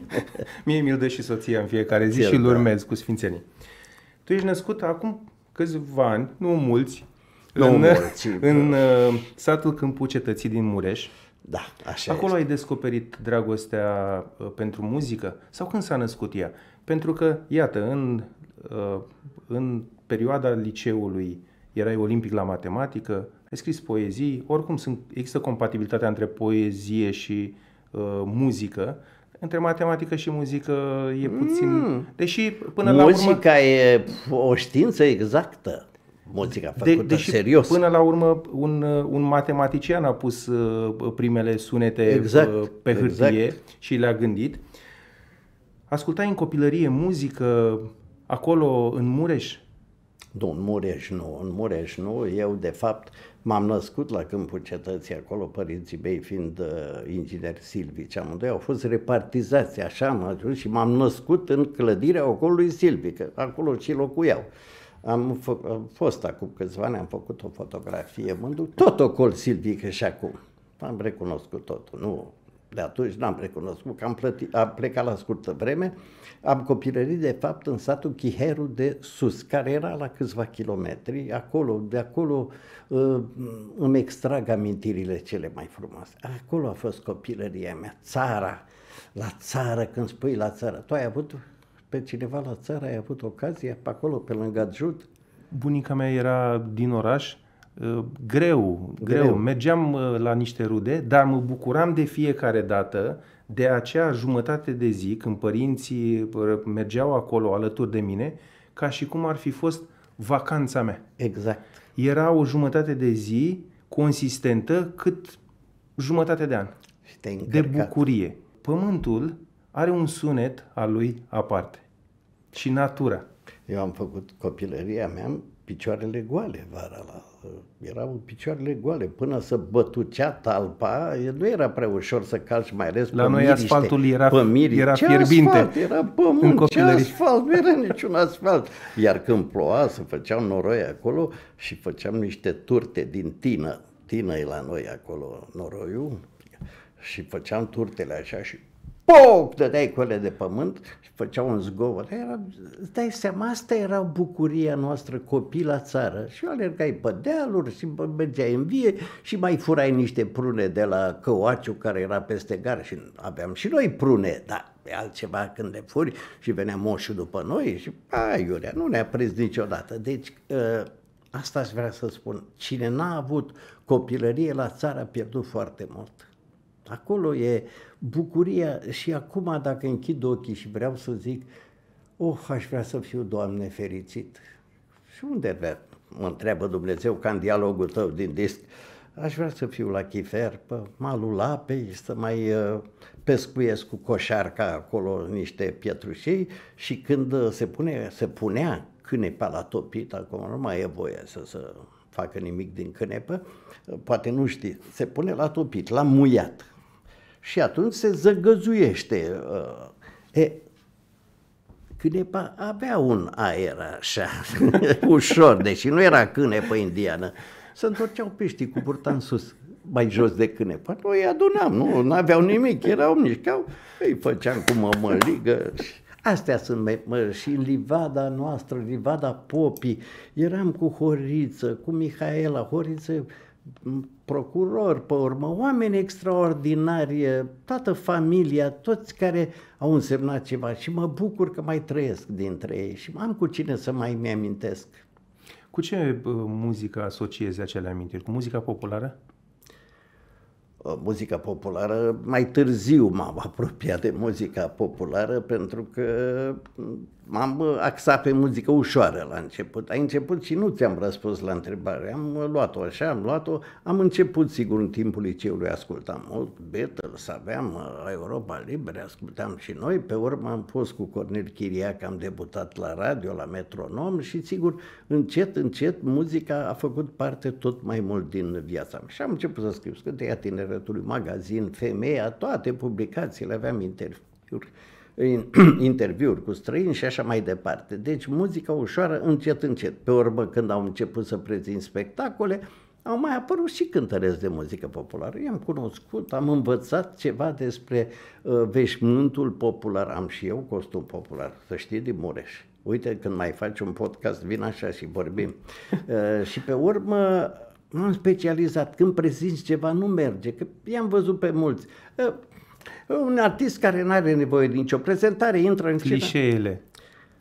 Mie mi-l dă și soția în fiecare zi Cel, și îl da. urmez da. cu sfințenii. Tu ești născut acum câțiva ani, nu mulți, nu în, mulți, în da. uh, satul Câmpu Cetății din Mureș. Da, așa Acolo este. ai descoperit dragostea uh, pentru muzică? Sau când s-a născut ea? Pentru că, iată, în, uh, în perioada liceului erai olimpic la matematică, ai scris poezii, oricum sunt, există compatibilitatea între poezie și uh, muzică, între matematică și muzică e mm. puțin... Mm. Deși până Muzica la urmă... Muzica e o știință exactă. Muzica făcută de, deși, serios. Până la urmă un, uh, un matematician a pus uh, primele sunete uh, exact, uh, pe hârtie exact. și le-a gândit. Ascultai în copilărie muzică acolo în Mureș? Nu, da, în Mureș nu. În Mureș nu. Eu, de fapt, m-am născut la câmpul cetății acolo, părinții mei fiind uh, ingineri silvici. Amândoi au fost repartizați, așa am ajuns și m-am născut în clădirea ocolului silvic, că acolo și locuiau. Am, am fost acum câțiva ani, am făcut o fotografie, mă duc tot ocol silvic și acum. Am recunoscut totul, nu de atunci n-am recunoscut, că am, plătit, am plecat la scurtă vreme, am copilărit de fapt în satul Chiheru de Sus, care era la câțiva kilometri, acolo, de acolo uh, îmi extrag amintirile cele mai frumoase. Acolo a fost copilăria mea, țara, la țară, când spui la țară. Tu ai avut pe cineva la țară, ai avut ocazia pe acolo, pe lângă Jut? Bunica mea era din oraș, Ă, greu, greu. greu. Mergeam ă, la niște rude, dar mă bucuram de fiecare dată de acea jumătate de zi când părinții mergeau acolo alături de mine, ca și cum ar fi fost vacanța mea. Exact. Era o jumătate de zi consistentă cât jumătate de an. Și de bucurie. Pământul are un sunet al lui aparte. Și natura. Eu am făcut copilăria mea picioarele goale vara la Ă, erau picioarele goale. Până să bătucea talpa, nu era prea ușor să calci, mai ales La pe noi miriște, asfaltul era, pe miri. era ce fierbinte. Asfalt? Era pământ, ce asfalt, nu era niciun asfalt. Iar când ploua, să făceam noroi acolo și făceam niște turte din tină. Tină e la noi acolo noroiul. Și făceam turtele așa și poc, dădeai ele de pământ și făceau un zgovor. Era, îți dai seama, asta era bucuria noastră copii la țară. Și alergai pe dealuri și mergeai în vie și mai furai niște prune de la căuaciu care era peste gar și aveam și noi prune, dar pe altceva când le furi și venea moșul după noi și aiurea, nu ne-a prins niciodată. Deci ă, asta aș vrea să spun, cine n-a avut copilărie la țară a pierdut foarte mult. Acolo e bucuria și acum dacă închid ochii și vreau să zic, oh, aș vrea să fiu, Doamne, fericit. Și unde vrea? Mă întreabă Dumnezeu ca în dialogul tău din disc. Aș vrea să fiu la Chifer, pe malul apei, să mai uh, pescuiesc cu coșarca acolo niște pietrușei și când uh, se, pune, se punea cânepa la topit, acum nu mai e voie să, să facă nimic din cânepă, poate nu știi, se pune la topit, la muiat și atunci se zăgăzuiește. Uh, e, Cânepa avea un aer așa, ușor, deși nu era cânepă indiană. Se întorceau peștii cu burta în sus, mai jos de cânepa. Noi îi adunam, nu aveau nimic, erau mișcau, îi făceam cu mămăligă. Astea sunt mai, mă, și livada noastră, livada popii. Eram cu Horiță, cu Mihaela. Horiță procuror, pe urmă, oameni extraordinari, toată familia, toți care au însemnat ceva și mă bucur că mai trăiesc dintre ei și am cu cine să mai mi-amintesc. Cu ce muzică asociezi acele amintiri? Cu muzica populară? muzica populară, mai târziu m-am apropiat de muzica populară pentru că m-am axat pe muzică ușoară la început. Ai început și nu ți-am răspuns la întrebare. Am luat-o așa, am luat-o. Am început, sigur, în timpul liceului ascultam mult Beatles, aveam la uh, Europa Liberă, ascultam și noi. Pe urmă am fost cu Cornel Chiriac, am debutat la radio, la metronom și, sigur, încet, încet, muzica a făcut parte tot mai mult din viața mea. Și am început să scriu scânteia tineretului, magazin, femeia, toate publicațiile aveam interviuri interviuri cu străini și așa mai departe. Deci muzica ușoară încet încet. Pe urmă când au început să prezint spectacole, au mai apărut și cântăreți de muzică populară. I-am cunoscut, am învățat ceva despre uh, veșmântul popular. Am și eu costum popular, să știi, din Mureș. Uite, când mai faci un podcast, vin așa și vorbim. Uh, și pe urmă m-am specializat. Când prezinți ceva, nu merge. Că i-am văzut pe mulți. Uh, un artist care nu are nevoie de nicio prezentare intră în clișeele.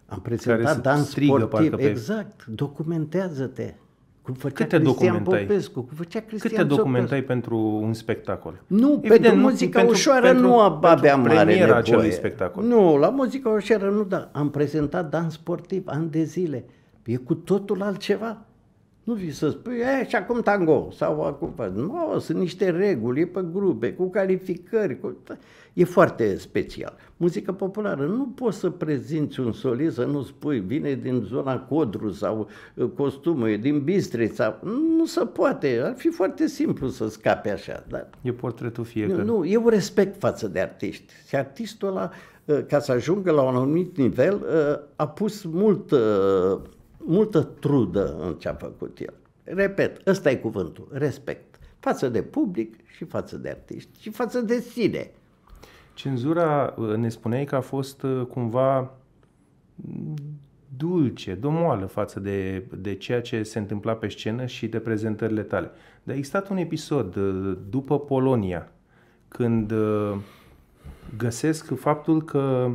Am prezentat dan sportiv, pe... exact, documentează-te. Cum făcea Câte Cristian documentai? Popescu, cum făcea Cristian Câte documentai pentru un spectacol? Nu, Evident, pentru muzica pentru, ușoară pentru, nu avea mare nevoie. acelui spectacol. Nu, la muzica ușoară nu, dar am prezentat dans sportiv ani de zile. E cu totul altceva. Nu vii să spui, e, și acum tango, sau acum... Nu, sunt niște reguli, e pe grupe, cu calificări, cu... E foarte special. Muzică populară, nu poți să prezinți un solist să nu spui, vine din zona Codru sau uh, costumul e din Bistrița. Nu se poate, ar fi foarte simplu să scape așa. Dar... E portretul fiecare. Nu, nu, e un respect față de artiști. Și artistul ăla, uh, ca să ajungă la un anumit nivel, uh, a pus mult multă trudă în ce a făcut el. Repet, ăsta e cuvântul, respect. Față de public și față de artiști și față de sine. Cenzura, uh, ne spuneai că a fost uh, cumva dulce, domoală față de, de ceea ce se întâmpla pe scenă și de prezentările tale. Dar a existat un episod uh, după Polonia, când găsesc faptul că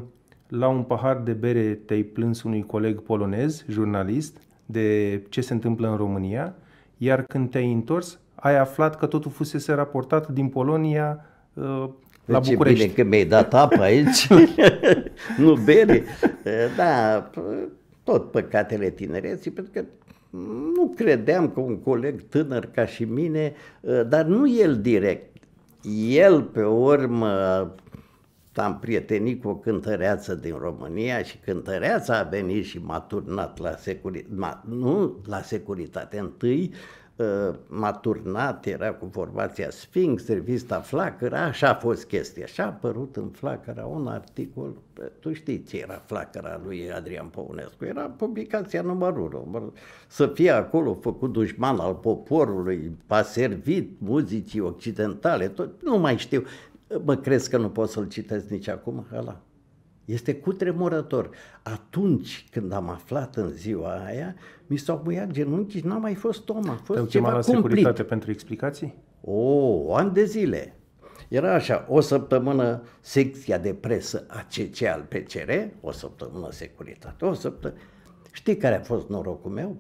la un pahar de bere te-ai plâns unui coleg polonez, jurnalist, de ce se întâmplă în România, iar când te-ai întors, ai aflat că totul fusese raportat din Polonia uh, la ce deci, București. bine că mi-ai dat apă aici, nu bere. Da, tot păcatele tinereții, pentru că nu credeam că un coleg tânăr ca și mine, uh, dar nu el direct, el pe urmă am prietenit cu o cântăreață din România și cântăreața a venit și m-a turnat la securitate, nu la securitate, întâi ă, m-a turnat, era cu formația Sphinx, revista Flacăra, așa a fost chestia. Și a apărut în Flacăra un articol, ă, tu știi ce era Flacăra lui Adrian Păunescu, era publicația numărul unu. Să fie acolo făcut dușman al poporului, a servit muzicii occidentale, tot, nu mai știu. Mă crezi că nu pot să-l citesc nici acum? Ăla. Este cutremurător. Atunci când am aflat în ziua aia, mi s-au muiat genunchii și n-a mai fost om, a fost Te ceva la cumplit. securitate pentru explicații? O, oh, ani de zile. Era așa, o săptămână secția de presă ACC al PCR, o săptămână securitate, o săptămână. Știi care a fost norocul meu?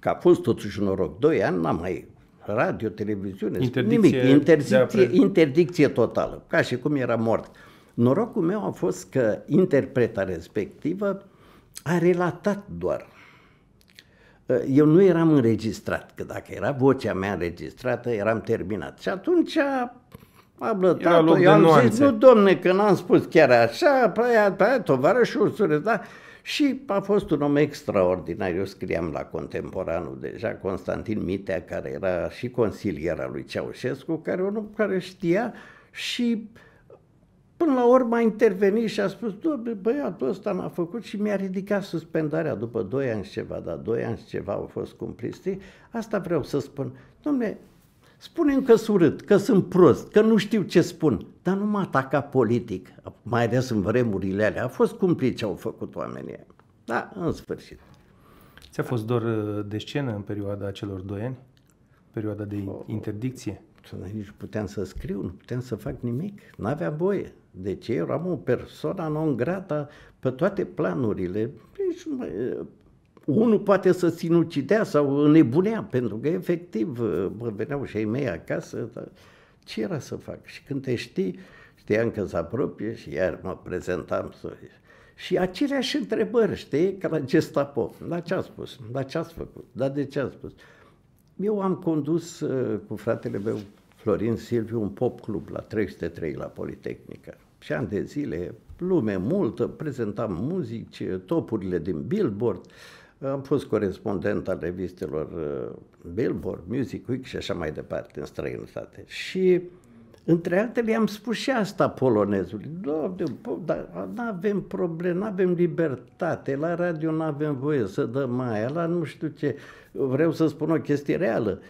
Că a fost totuși un noroc. Doi ani n-am mai radio, televiziune, interdicție, nimic, interdicție, interdicție totală, ca și cum era mort. Norocul meu a fost că interpreta respectivă a relatat doar. Eu nu eram înregistrat, că dacă era vocea mea înregistrată, eram terminat. Și atunci a blătat-o, eu am nuanțe. zis, nu domne, că n-am spus chiar așa, păi, aia, păi, aia, tovarășul, da, și a fost un om extraordinar. Eu scriam la contemporanul deja, Constantin Mitea, care era și consilier al lui Ceaușescu, care un om care știa și până la urmă a intervenit și a spus, băiatul ăsta m-a făcut și mi-a ridicat suspendarea după doi ani și ceva, dar doi ani și ceva au fost cumpliți. Asta vreau să spun. Domne, spune că sunt urât, că sunt prost, că nu știu ce spun, dar nu mă ataca politic, mai ales în vremurile alea. A fost cumplit ce au făcut oamenii. Da, în sfârșit. Ți-a fost dor uh, de scenă în perioada acelor doi ani? Perioada de oh. interdicție? Nici puteam să scriu, nu puteam să fac nimic. N-aveam voie. Deci eu eram o persoană non grata pe toate planurile. Deci, unul poate să se sinucidea sau nebunea, pentru că efectiv mă veneau și ei mei acasă, dar ce era să fac? Și când te știi, știam că se apropie și iar mă prezentam să... Și aceleași întrebări, știi, ca la gestapo. La ce a spus? La ce ați făcut? Dar de ce a spus? Eu am condus uh, cu fratele meu, Florin Silviu, un pop club la 303 la Politehnică. Și ani de zile, lume multă, prezentam muzici, topurile din Billboard, uh, am fost corespondent al revistelor uh, Billboard, Music Week și așa mai departe, în străinătate. Și între altele i-am spus și asta polonezului. Doamne, dar nu avem probleme, nu avem libertate, la radio nu avem voie să dăm mai. la nu știu ce. Vreau să spun o chestie reală.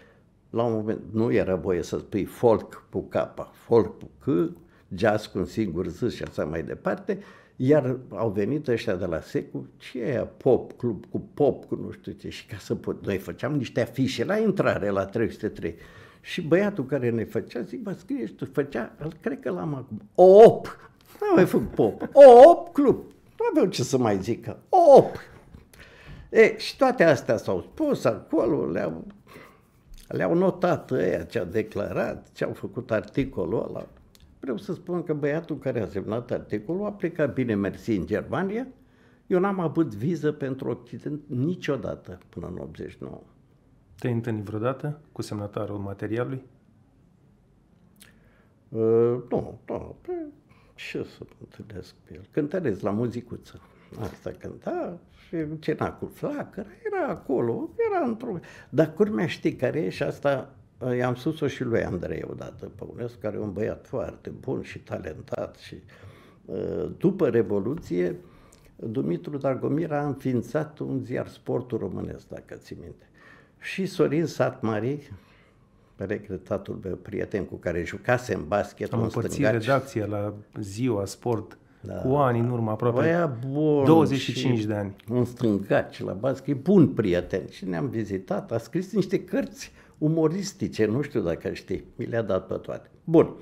La un moment nu era voie să spui folk cu capa, folk cu c, jazz cu un singur z și așa mai departe. Iar au venit ăștia de la SECU, ce e pop, club cu pop, cu nu știu ce, și ca să pot, noi făceam niște afișe la intrare la 303. Și băiatul care ne făcea, zic, mă scrie tu, făcea, cred că l-am acum, OP, nu am mai făcut pop, OP club, nu aveau ce să mai zică, OP. E, și toate astea s-au spus acolo, le-au, le-au notat ăia ce au declarat, ce au făcut articolul ăla. Vreau să spun că băiatul care a semnat articolul a plecat bine mersi în Germania. Eu n-am avut viză pentru Occident niciodată până în 89. Te-ai întâlnit vreodată cu semnatarul materialului? Uh, nu, nu. Pe, ce să mă întâlnesc pe el? Cântăresc la muzicuță. Asta cânta și cena cu flacăra, era acolo, era într-o... Dar curmea știi care e și asta Ă, i-am spus-o și lui Andrei odată, Păunescu, care e un băiat foarte bun și talentat. Și, ă, după Revoluție, Dumitru Dragomir a înființat un ziar Sportul Românesc, dacă ți minte. Și Sorin Satmari, regretatul meu prieten cu care jucase în basket, Am împărțit redacția la ziua Sport da. cu ani în urmă, aproape 25 de ani. Un stângaci la basket, bun prieten și ne-am vizitat, a scris niște cărți umoristice, nu știu dacă știi, mi le-a dat pe toate. Bun.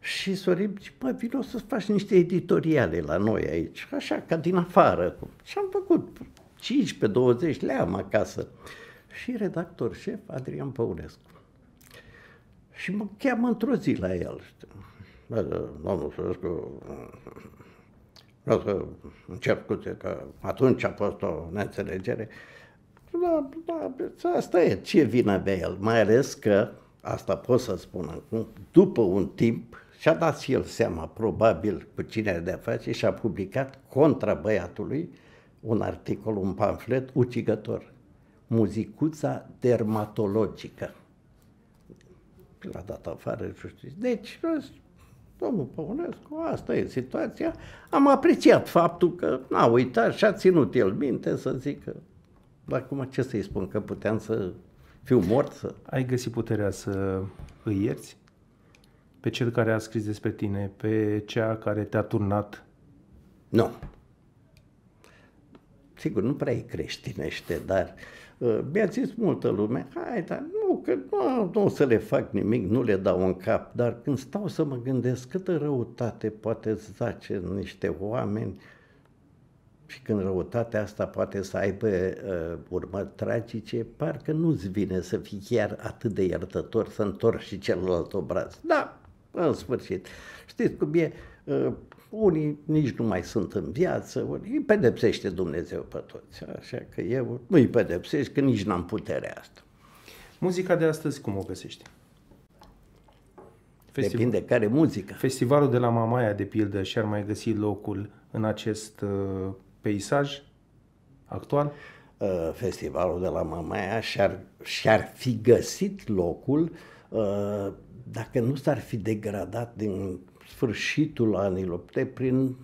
Și Sorin zice, bă, vino să faci niște editoriale la noi aici, așa, ca din afară. Și am făcut 15-20 le-am acasă. Și redactor șef Adrian Păunescu. Și mă cheamă într-o zi la el. Domnul Sărescu, vreau să încerc cu că atunci a fost o neînțelegere bla, da, bla, da, da, Asta e. Ce vină avea el? Mai ales că, asta pot să spun acum, după un timp și-a dat și el seama, probabil, cu cine are de-a face și a publicat contra băiatului un articol, un pamflet ucigător. Muzicuța dermatologică. L-a dat afară, nu știu. Deci, domnul Păunescu, asta e situația. Am apreciat faptul că n-a uitat și a ținut el minte să zică acum ce să-i spun, că puteam să fiu mort? Să... Ai găsit puterea să îi ierți? Pe cel care a scris despre tine, pe cea care te-a turnat? Nu. Sigur, nu prea e creștinește, dar uh, mi-a zis multă lume, hai, dar nu, că nu, nu o să le fac nimic, nu le dau în cap, dar când stau să mă gândesc câtă răutate poate zace în niște oameni, și când răutatea asta poate să aibă uh, urmări tragice, parcă nu-ți vine să fii chiar atât de iertător să întorci și celălalt obraz. Da, în sfârșit. Știți cum e? Uh, unii nici nu mai sunt în viață, unii îi pedepsește Dumnezeu pe toți. Așa că eu nu îi pedepsesc, că nici n-am puterea asta. Muzica de astăzi cum o găsești? Festival... Depinde care muzică. Festivalul de la Mamaia, de pildă, și-ar mai găsi locul în acest uh, peisaj actual? Uh, festivalul de la Mamaia și-ar, și-ar fi găsit locul uh, dacă nu s-ar fi degradat din sfârșitul anilor, de prin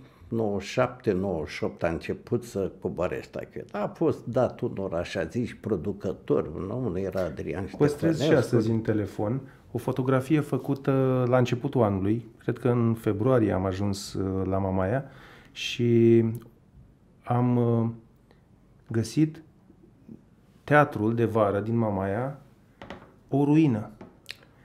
97-98 a început să coboare stacheta. A fost dat unor așa zici producători, nu? unul era Adrian Păstrez și astăzi în telefon o fotografie făcută la începutul anului, cred că în februarie am ajuns uh, la Mamaia, și am uh, găsit teatrul de vară din Mamaia o ruină.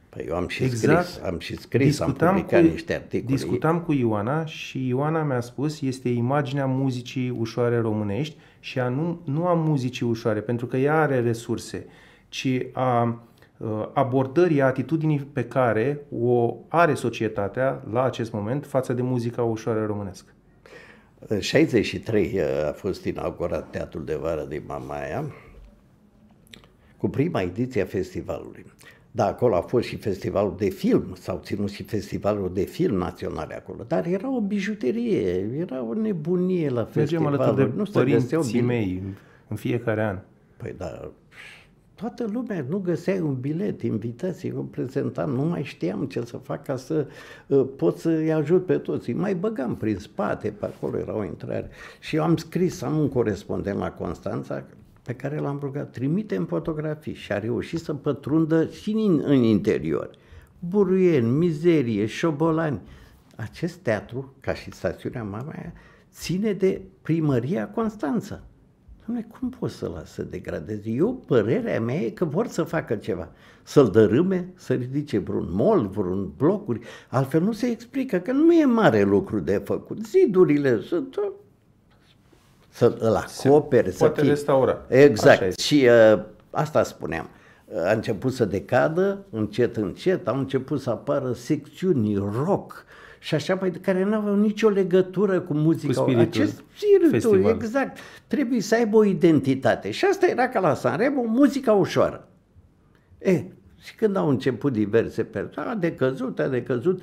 Păi eu am și exact. scris, am și scris, discutam am publicat cu, niște articole. Discutam cu Ioana și Ioana mi-a spus, este imaginea muzicii ușoare românești și a nu, nu a muzicii ușoare, pentru că ea are resurse, ci a uh, abordării, a atitudinii pe care o are societatea la acest moment față de muzica ușoară românescă. În 63 uh, a fost inaugurat Teatrul de Vară din Mamaia cu prima ediție a festivalului. Da, acolo a fost și festivalul de film, s-au ținut și festivalul de film naționale acolo, dar era o bijuterie, era o nebunie la festival. Mergem alături de nu părinții mei în fiecare an. Păi da, toată lumea, nu găseai un bilet, invitații, un prezentam, nu mai știam ce să fac ca să uh, pot să-i ajut pe toți. Îi mai băgam prin spate, pe acolo era o intrare. Și eu am scris, am un corespondent la Constanța, pe care l-am rugat, trimite în fotografii și a reușit să pătrundă și în, în interior. Buruieni, mizerie, șobolani. Acest teatru, ca și stațiunea Mamaia, ține de primăria Constanța. Dom'le, cum pot să las să degradeze? Eu, părerea mea e că vor să facă ceva. Să-l dărâme, să ridice vreun mol, vreun blocuri, altfel nu se explică că nu e mare lucru de făcut. Zidurile sunt uh, să-l acopere, se să poate fie... restaura. Exact. Și uh, asta spuneam. A început să decadă, încet, încet, au început să apară secțiuni rock, și așa mai care nu aveau nicio legătură cu muzica. Cu spiritul Acest spiritul, festival. exact. Trebuie să aibă o identitate. Și asta era ca la Sanremo, muzica ușoară. E, și când au început diverse persoane, a decăzut, a decăzut,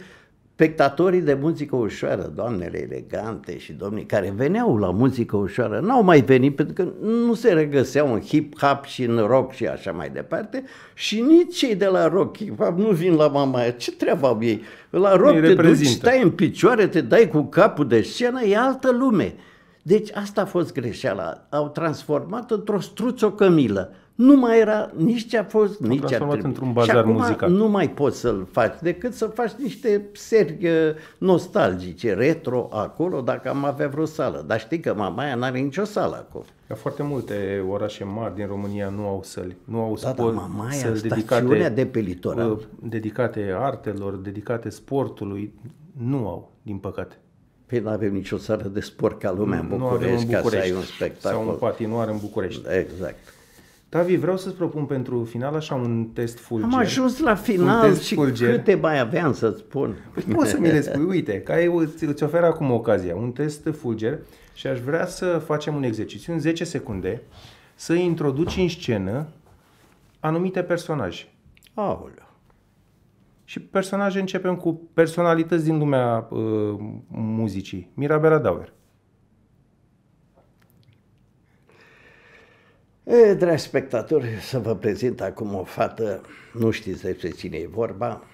spectatorii de muzică ușoară, doamnele elegante și domnii care veneau la muzică ușoară, n-au mai venit pentru că nu se regăseau în hip-hop și în rock și așa mai departe și nici cei de la rock hip-hop nu vin la mama aia. Ce treabă au ei? La rock te duci, stai în picioare, te dai cu capul de scenă, e altă lume. Deci asta a fost greșeala. Au transformat într-o struțocămilă. cămilă nu mai era nici ce a fost, nici ce a într-un bazar și acum muzical. nu mai poți să-l faci decât să faci niște seri uh, nostalgice, retro acolo, dacă am avea vreo sală. Dar știi că Mamaia n-are nicio sală acolo. Ca foarte multe orașe mari din România nu au săli, nu au da, da, Mamaia, săli dedicate, de pe litoral. Uh, dedicate artelor, dedicate sportului, nu au, din păcate. Păi nu avem nicio sală de sport ca lumea în București, nu avem în București ca să ai un spectacol. Sau un patinoar în București. Exact. Tavi, vreau să-ți propun pentru final așa un test fulger. Am ajuns la final și fulger. câte mai aveam să-ți spun. Păi poți să mi le spui, uite, că ai, îți oferă acum ocazia, un test fulger și aș vrea să facem un exercițiu în 10 secunde să introduci în scenă anumite personaje. Aoleu. Și personaje începem cu personalități din lumea uh, muzicii. Mirabela Dauer. E, dragi spectatori, să vă prezint acum o fată, nu știți despre cine e vorba,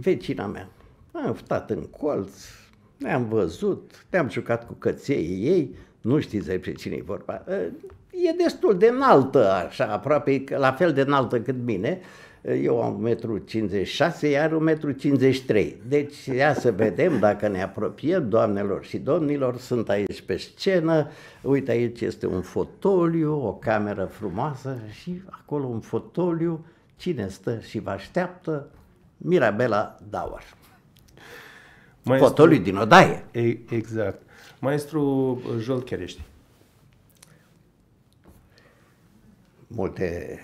vecina mea. Am stat în colț, ne-am văzut, ne-am jucat cu căței ei, nu știți despre cine e vorba. E destul de înaltă, așa, aproape la fel de înaltă cât mine, eu am 1,56 m, iar 1,53 m. Deci ia să vedem dacă ne apropiem, doamnelor și domnilor, sunt aici pe scenă, uite aici este un fotoliu, o cameră frumoasă și acolo un fotoliu, cine stă și vă așteaptă, Mirabela Dauer. Maestru, fotoliu din odaie. Exact. Maestru Jolcherești. Multe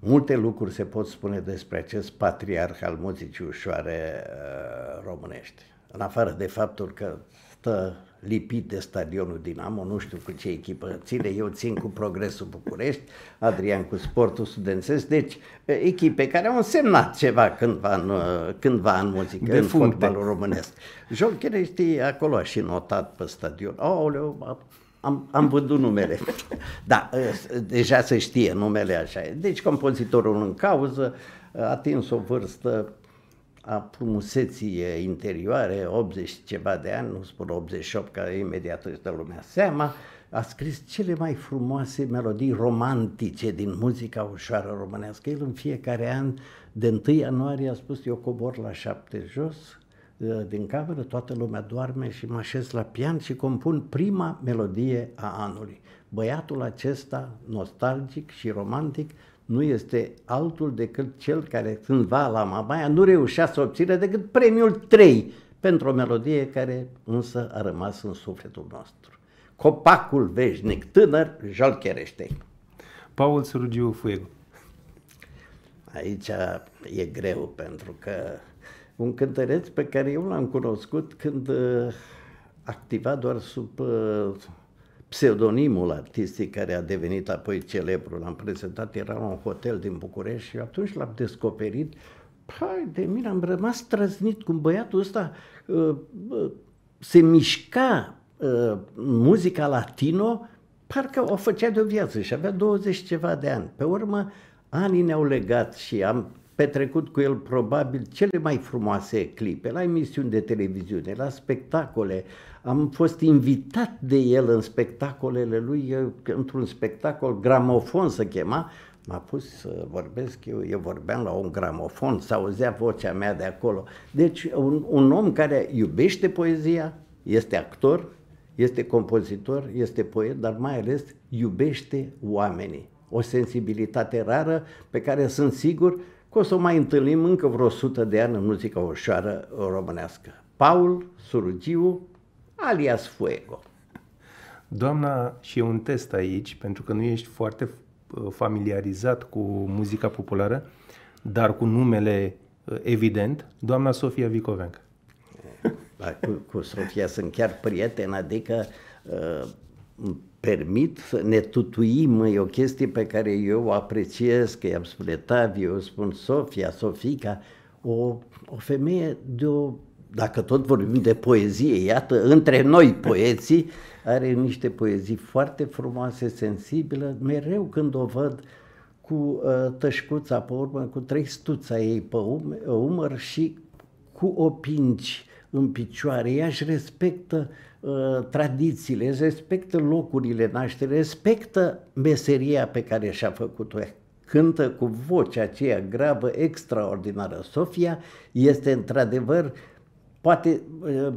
Multe lucruri se pot spune despre acest patriarh al muzicii ușoare uh, românești. În afară de faptul că stă lipit de stadionul Dinamo, nu știu cu ce echipă ține, eu țin cu Progresul București, Adrian cu Sportul Studențesc, deci uh, echipe care au însemnat ceva cândva în, uh, cândva în muzică, de în functe. fotbalul românesc. Jocherești acolo a și notat pe stadion, aoleu, am, am vândut numele. da, ă, deja se știe numele așa. Deci compozitorul în cauză a atins o vârstă a frumuseții interioare, 80 ceva de ani, nu spun 88, că imediat își dă lumea seama, a scris cele mai frumoase melodii romantice din muzica ușoară românească. El în fiecare an, de 1 ianuarie, a spus, eu cobor la șapte jos, Ă, din cameră, toată lumea doarme și mă așez la pian și compun prima melodie a anului. Băiatul acesta, nostalgic și romantic, nu este altul decât cel care cândva la Mamaia nu reușea să obțină decât premiul 3 pentru o melodie care însă a rămas în sufletul nostru. Copacul veșnic tânăr, Jalchereștei. Paul Sergiu Fuego. Aici e greu pentru că un cântăreț pe care eu l-am cunoscut când uh, activa doar sub uh, pseudonimul artistic care a devenit apoi celebru. L-am prezentat, era la un hotel din București și atunci l-am descoperit. Păi, de mine, am rămas trăznit cum băiatul ăsta uh, se mișca muzica latino, parcă o făcea de o viață și avea 20 ceva de ani. Pe urmă, anii ne-au legat și am petrecut cu el probabil cele mai frumoase clipe, la emisiuni de televiziune, la spectacole. Am fost invitat de el în spectacolele lui, într-un spectacol gramofon se chema, m-a pus să vorbesc, eu, eu vorbeam la un gramofon, s-auzea vocea mea de acolo. Deci un, un om care iubește poezia, este actor, este compozitor, este poet, dar mai ales iubește oamenii. O sensibilitate rară pe care sunt sigur că o să o mai întâlnim încă vreo sută de ani în muzica ușoară românească. Paul Surugiu, alias Fuego. Doamna, și e un test aici, pentru că nu ești foarte uh, familiarizat cu muzica populară, dar cu numele uh, evident, doamna Sofia Vicovenca. cu, cu Sofia sunt chiar prieten, adică uh, permit să ne tutuim, e o chestie pe care eu o apreciez, că i-am spus Taviu, eu spun Sofia, Sofica, o, o femeie de o, dacă tot vorbim de poezie, iată, între noi poeții, are niște poezii foarte frumoase, sensibile, mereu când o văd cu uh, tășcuța pe urmă, cu trei stuța ei pe um- umăr și cu opinci în picioare. Ea își respectă uh, Uh, tradițiile, respectă locurile nașterii, respectă meseria pe care și-a făcut-o. Cântă cu vocea aceea gravă, extraordinară. Sofia este într-adevăr poate uh,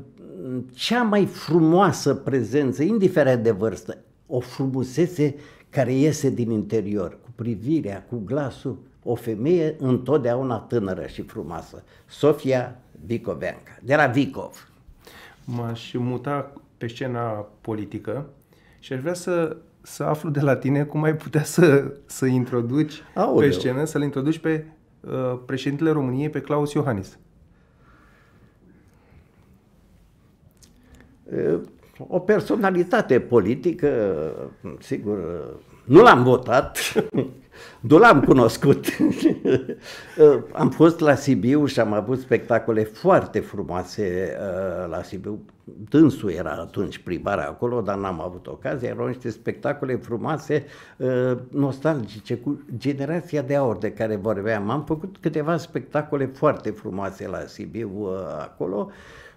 cea mai frumoasă prezență, indiferent de vârstă, o frumusețe care iese din interior, cu privirea, cu glasul, o femeie întotdeauna tânără și frumoasă. Sofia Vicoveanca, de la Vicov m-aș muta pe scena politică și aș vrea să, să aflu de la tine cum ai putea să, să introduci Aoleu. pe scenă, să-l introduci pe uh, președintele României, pe Claus Iohannis. Uh, o personalitate politică, sigur, uh, nu l-am votat, Nu l-am cunoscut. Uh, am fost la Sibiu și am avut spectacole foarte frumoase uh, la Sibiu. Dânsul era atunci primar acolo, dar n-am avut ocazie. Erau niște spectacole frumoase, uh, nostalgice, cu generația de aur de care vorbeam. Am făcut câteva spectacole foarte frumoase la Sibiu acolo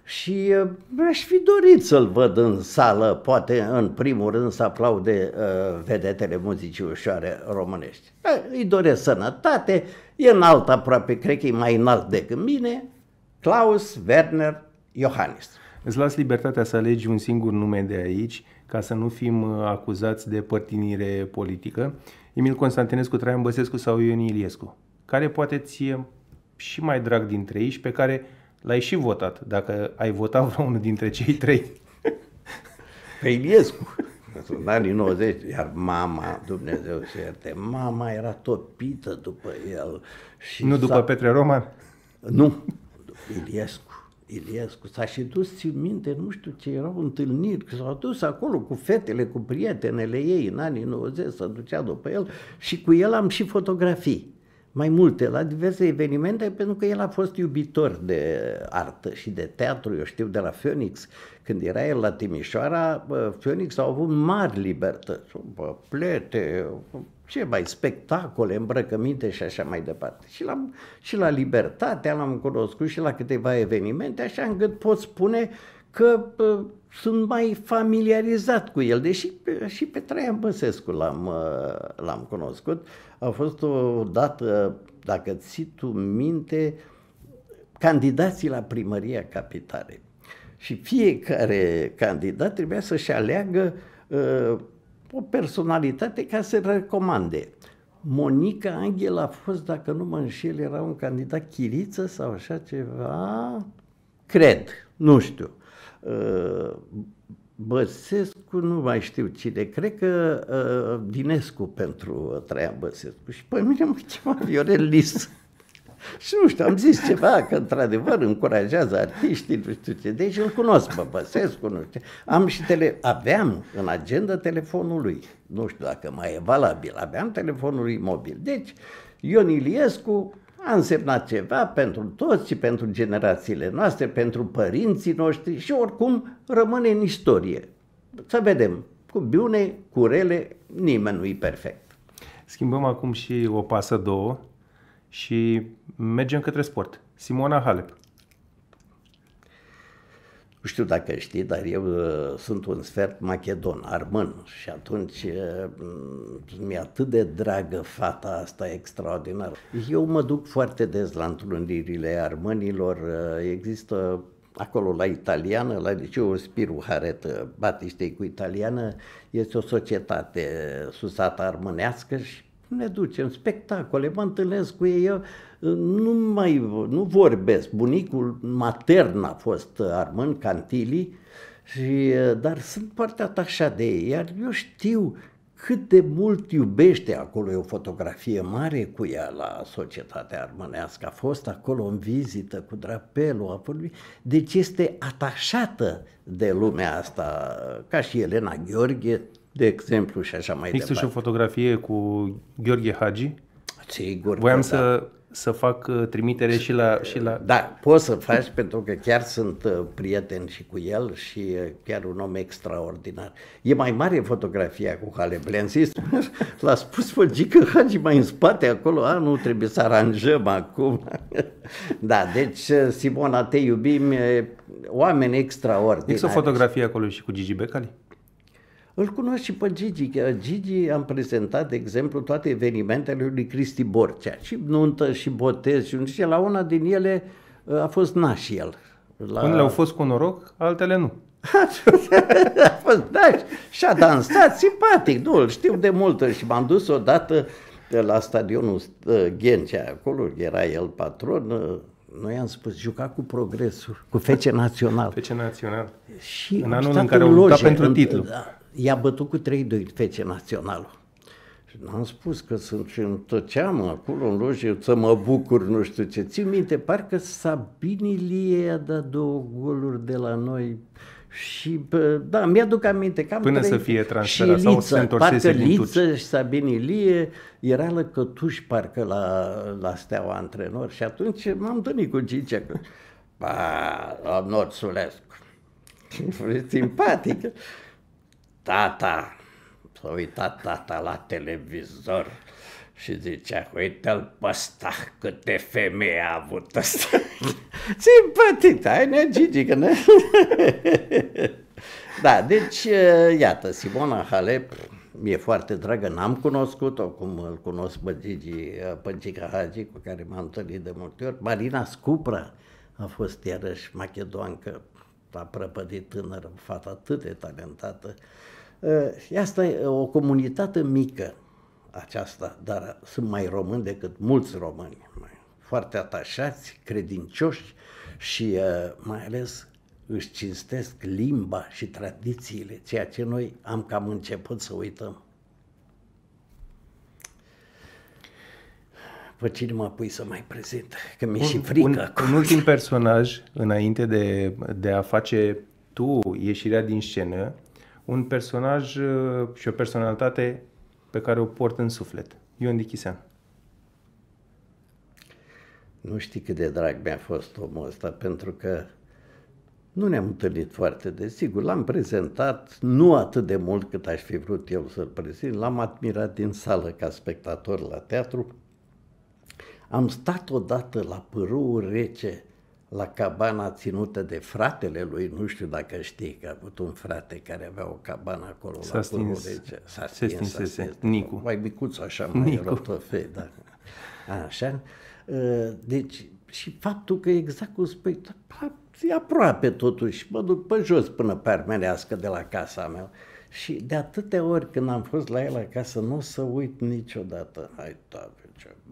și uh, mi-aș fi dorit să-l văd în sală, poate în primul rând să aplaude uh, vedetele muzicii ușoare românești. Uh, îi doresc sănătate, e înalt aproape, cred că e mai înalt decât mine, Klaus Werner Iohannis. Îți las libertatea să alegi un singur nume de aici, ca să nu fim uh, acuzați de părtinire politică. Emil Constantinescu, Traian Băsescu sau Ion Iliescu, care poate ție și mai drag dintre ei și pe care l-ai și votat, dacă ai votat vreunul dintre cei trei. Pe Iliescu. În anii 90, iar mama, Dumnezeu să ierte, mama era topită după el. Și nu după Petre Roman? Nu, Iliescu. Iliescu s-a și dus, țin minte, nu știu ce erau întâlniri, că s-a dus acolo cu fetele, cu prietenele ei în anii 90, s-a ducea după el și cu el am și fotografii mai multe, la diverse evenimente, pentru că el a fost iubitor de artă și de teatru, eu știu, de la Phoenix. Când era el la Timișoara, Phoenix au avut mari libertăți, plete, ce mai, spectacole, îmbrăcăminte și așa mai departe. Și la, și la libertate l-am cunoscut și la câteva evenimente, așa încât pot spune că uh, sunt mai familiarizat cu el, deși pe, și pe Traian Băsescu l-am, uh, l-am cunoscut. A fost o dată, dacă ții tu minte, candidații la primăria capitale Și fiecare candidat trebuia să-și aleagă uh, o personalitate ca să recomande. Monica Angel a fost, dacă nu mă înșel, era un candidat chiriță sau așa ceva, cred, nu știu. Ă, Băsescu, nu mai știu cine, cred că uh, Dinescu pentru ă, Traian Băsescu. Și pe mine mă chema Viorel Lis. și nu știu, am zis ceva, că într-adevăr încurajează artiștii, nu știu ce. Deci îl cunosc pe Băsescu, nu știu. Am și tele... Aveam în agenda telefonul lui. Nu știu dacă mai e valabil. Aveam telefonul lui mobil. Deci, Ion Iliescu a însemnat ceva pentru toți și pentru generațiile noastre, pentru părinții noștri și oricum rămâne în istorie. Să vedem, cu bune, cu rele, nimeni nu-i perfect. Schimbăm acum și o pasă două și mergem către sport. Simona Halep. Nu știu dacă știi, dar eu uh, sunt un sfert macedon, armân, și atunci uh, mi-e atât de dragă fata asta extraordinară. Eu mă duc foarte des la întrunirile armânilor, uh, există acolo la italiană, la liceu Spiru Haret Batistei cu italiană, este o societate susată armânească și ne ducem, spectacole, mă întâlnesc cu ei, eu uh, nu mai nu vorbesc. Bunicul matern a fost uh, Armân Cantili, și, uh, dar sunt foarte atașat de ei, iar eu știu cât de mult iubește acolo, e o fotografie mare cu ea la societatea armânească, a fost acolo în vizită cu drapelul, a vorbit, deci este atașată de lumea asta, ca și Elena Gheorghe, de exemplu și așa mai Există departe. și o fotografie cu Gheorghe Hagi? Sigur. Voiam să, da. să fac uh, trimitere și la, și la... Da, poți să faci pentru că chiar sunt uh, prieten și cu el și uh, chiar un om extraordinar. E mai mare fotografia cu Haleblensis. L-a spus Făgică Hagi mai în spate acolo, a, nu trebuie să aranjăm acum. da, deci Simona, te iubim, oameni extraordinari. Există o fotografie acolo și cu Gigi Becali? Îl cunosc și pe Gigi. Gigi am prezentat, de exemplu, toate evenimentele lui Cristi Borcea. Și nuntă, și botez, și nu știu La una din ele uh, a fost naș el. La... Unele au fost cu noroc, altele nu. a fost naș și a dansat simpatic. Nu, îl știu de mult și m-am dus odată la stadionul uh, Ghencea, acolo era el patron, uh, noi am spus, juca cu progresul, cu fece național. Fece național. Și în anul în care au luptat pentru în, titlu. Da, i-a bătut cu 3-2 fece naționalul. Și n-am spus că sunt și tăceam acolo în loje, să mă bucur, nu știu ce. Țin minte, parcă Sabini Lie a dat două goluri de la noi și, da, mi-aduc aminte că am Până trei, să fie transferat sau se întorsese parcă din Liță și Sabini Lie era lăcătuș parcă la, la steaua antrenor și atunci m-am întâlnit cu Gicea că, ba, la Norțulescu, Simpatic tata, s-a uitat tata la televizor și zicea, uite-l pe ăsta, câte femei a avut ăsta. Simpatic, ai ne Gigi, că ne... da, deci, eh, iată, Simona Halep mi-e foarte dragă, n-am cunoscut-o, cum îl cunosc pe Gigi eh, Păncica Hagi, cu care m-am întâlnit de multe ori. Marina Scupra a fost iarăși macedoancă, a prăpădit tânără, fata atât de talentată. Eh, și asta e o comunitate mică aceasta, dar sunt mai români decât mulți români, foarte atașați, credincioși și eh, mai ales își cinstesc limba și tradițiile, ceea ce noi am cam început să uităm. Pe cine mă pui să mai prezint? Că mi-e și frică un, acum. Un ultim personaj, înainte de, de a face tu ieșirea din scenă, un personaj uh, și o personalitate pe care o port în suflet. Ion Dichisean. Nu știi cât de drag mi-a fost omul ăsta, pentru că nu ne-am întâlnit foarte de sigur. L-am prezentat nu atât de mult cât aș fi vrut eu să-l prezint. L-am admirat din sală ca spectator la teatru. Am stat odată la părul rece la cabana ținută de fratele lui, nu știu dacă știi că a avut un frate care avea o cabană acolo s-a la stins. Curulege. S-a stins, s Nicu. Mai micuț așa, mai rotofe, da. Așa. Ă, deci, și faptul că exact cum spui, e aproape totuși, mă duc pe jos până pe Armenească de la casa mea. Și de atâtea ori când am fost la el acasă, nu o să uit niciodată. Hai, tabe,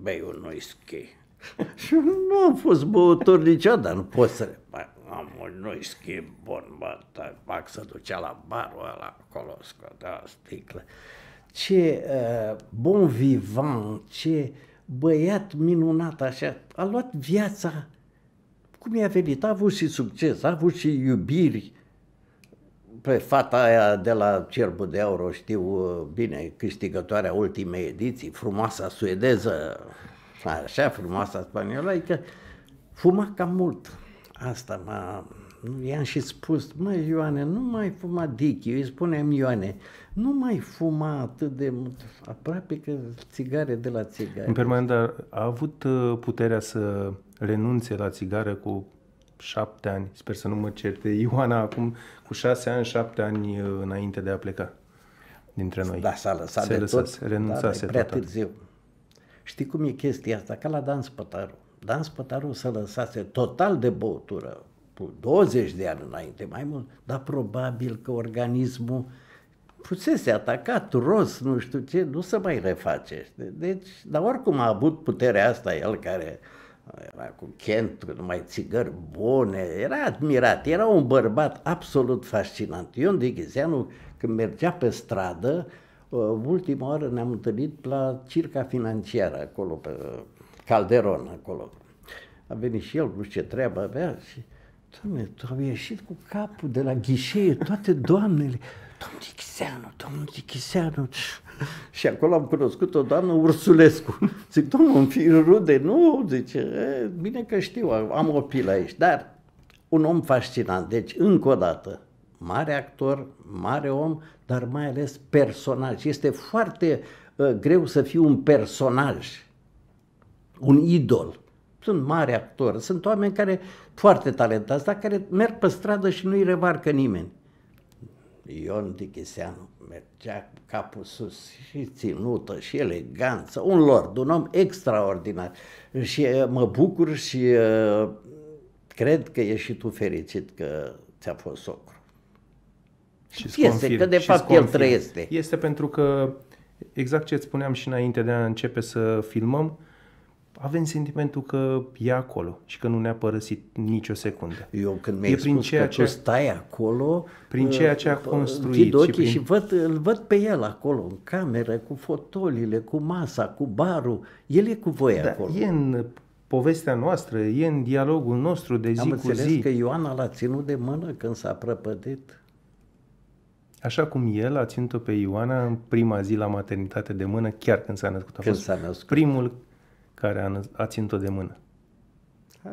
bei un whisky Și nu am fost băutor niciodată, nu pot să... Bă, omul nu-i schimb bun, mă, fac să ducea la barul ăla acolo, scotea da, sticlă. Ce uh, bon vivant, ce băiat minunat așa, a luat viața cum i-a venit, a avut și succes, a avut și iubiri, pe fata aia de la Cerbul de Aur, o știu ă, bine, câștigătoarea ultimei ediții, frumoasa suedeză, așa frumoasa spaniola, că fuma cam mult. Asta m-a... I-am și spus, măi Ioane, nu mai fuma dichi, eu îi spuneam Ioane, nu mai fuma atât de mult, aproape că țigare de la țigare. În permanent, dar a avut uh, puterea să renunțe la țigară cu șapte ani, sper să nu mă certe, Ioana acum cu șase ani, șapte ani uh, înainte de a pleca dintre noi. Da, s-a lăsat a de de tot, renunțase da, prea total. târziu. Știi cum e chestia asta? Ca la Dan Spătaru. Dan Spătaru se lăsase total de băutură cu 20 de ani înainte, mai mult, dar probabil că organismul fusese atacat, ros, nu știu ce, nu se mai reface. Deci, dar oricum a avut puterea asta el care era cu Kent, cu numai țigări bune, era admirat, era un bărbat absolut fascinant. Ion Dighizeanu, când mergea pe stradă, ultima oară ne-am întâlnit la circa financiară, acolo pe Calderon, acolo. A venit și el, nu știu ce treabă avea și Doamne, am ieșit cu capul de la ghișeie, toate doamnele, domnul Tichiseanu, domnul Tichiseanu. Și acolo am cunoscut o doamnă Ursulescu. Zic, domnul, îmi fi rude, nu? Zice, e, bine că știu, am o pilă aici. Dar un om fascinant, deci încă o dată, mare actor, mare om, dar mai ales personaj. Este foarte uh, greu să fii un personaj, un idol. Sunt mari actori, sunt oameni care foarte talentați, dar care merg pe stradă și nu-i remarcă nimeni. Ion Dichiseanu mergea capul sus și ținută și eleganță, un lord, un om extraordinar. Și uh, mă bucur și uh, cred că ești și tu fericit că ți-a fost socru. Și este confirm, că de fapt el trăiește. Este pentru că, exact ce spuneam și înainte de a începe să filmăm, avem sentimentul că e acolo și că nu ne-a părăsit nicio secundă. Eu când mi-ai e prin spus ceea că ce, tu stai acolo, prin uh, ceea ce a construit. Ochii și, prin... și văd, îl văd pe el acolo, în cameră, cu fotolile, cu masa, cu barul. El e cu voi da, acolo. E în povestea noastră, e în dialogul nostru de zi Am cu zi. Am înțeles că Ioana l-a ținut de mână când s-a prăpădit. Așa cum el a ținut-o pe Ioana în prima zi la maternitate de mână, chiar când s-a născut. A când fost s-a născut. primul care a, a ținut-o de mână.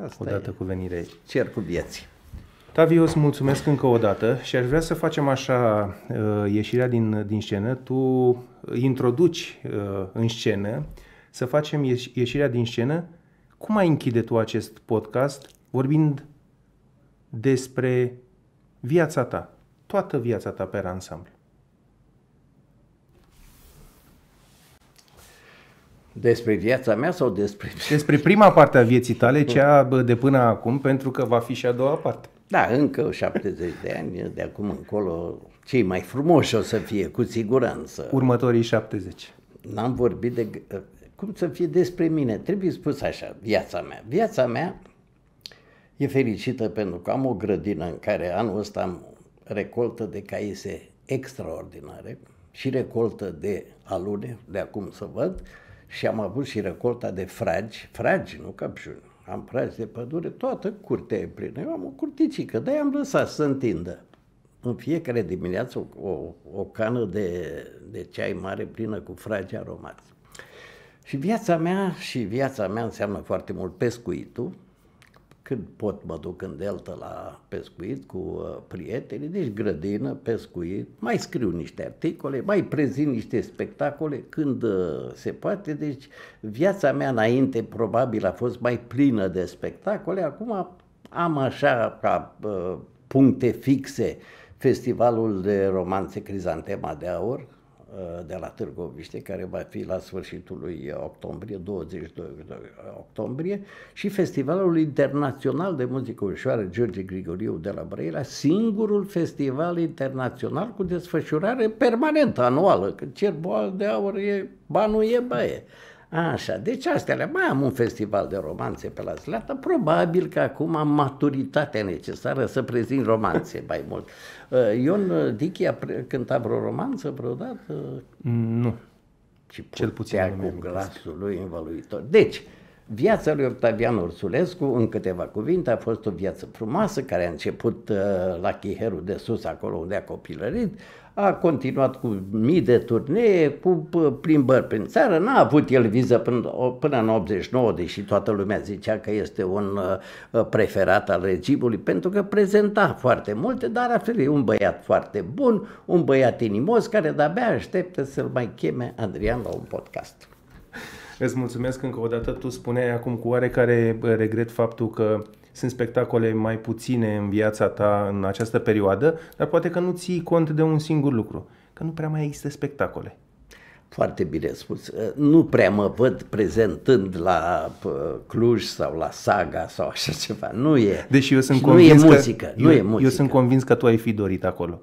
Asta odată e. cu venirea ei. cu vieții. Tavio, îți mulțumesc încă o dată și aș vrea să facem așa uh, ieșirea din, din scenă. Tu uh, introduci uh, în scenă, să facem ieș- ieșirea din scenă. Cum ai închide tu acest podcast vorbind despre viața ta? toată viața ta pe ansamblu? Despre viața mea sau despre... Despre prima parte a vieții tale, cea de până acum, pentru că va fi și a doua parte. Da, încă 70 de ani, de acum încolo, cei mai frumoși o să fie, cu siguranță. Următorii 70. N-am vorbit de... Cum să fie despre mine? Trebuie spus așa, viața mea. Viața mea e fericită pentru că am o grădină în care anul ăsta am recoltă de caise extraordinare și recoltă de alune, de acum să văd, și am avut și recolta de fragi, fragi, nu capșuni, am fragi de pădure, toată curtea e plină. Eu am o curticică, i am lăsat să întindă. În fiecare dimineață o, o, o cană de, de ceai mare plină cu fragi aromați. Și viața mea, și viața mea înseamnă foarte mult pescuitul, când pot, mă duc în delta la pescuit cu uh, prietenii, deci grădină, pescuit, mai scriu niște articole, mai prezint niște spectacole când uh, se poate. Deci viața mea înainte probabil a fost mai plină de spectacole, acum am așa ca uh, puncte fixe festivalul de romanțe Crizantema de Aur, Eh, de la Târgoviște, care va fi la sfârșitul lui octombrie, 22 octombrie, și Festivalul Internațional de Muzică Ușoară George Grigoriu de la Brăila, singurul festival internațional cu desfășurare permanentă, anuală, că cer de aur e, banul e, baie. Așa, deci astea Mai am un festival de romanțe pe la Slata, probabil că acum am maturitatea necesară să prezint romanțe mai mult. Uh, Ion uh, Dichi a cântat vreo romanță vreodată? Mm, nu. Și Cel puțin cu glasul lui învăluitor. Deci, Viața lui Octavian Ursulescu, în câteva cuvinte, a fost o viață frumoasă care a început uh, la Chiherul de Sus, acolo unde a copilărit, a continuat cu mii de turnee, cu plimbări prin țară, n-a avut el viză până, până în 89, deși toată lumea zicea că este un ă, preferat al regimului, pentru că prezenta foarte multe, dar altfel e un băiat foarte bun, un băiat inimos, care de-abia așteptă să-l mai cheme Adrian la un podcast. Îți mulțumesc încă o dată. Tu spuneai acum cu oarecare regret faptul că sunt spectacole mai puține în viața ta în această perioadă, dar poate că nu ții cont de un singur lucru, că nu prea mai există spectacole. Foarte bine spus. Uh, nu prea mă văd prezentând la uh, Cluj sau la Saga sau așa ceva. Nu e. Deși eu sunt convins nu e muzică. Că, nu eu, e muzică. Eu sunt convins că tu ai fi dorit acolo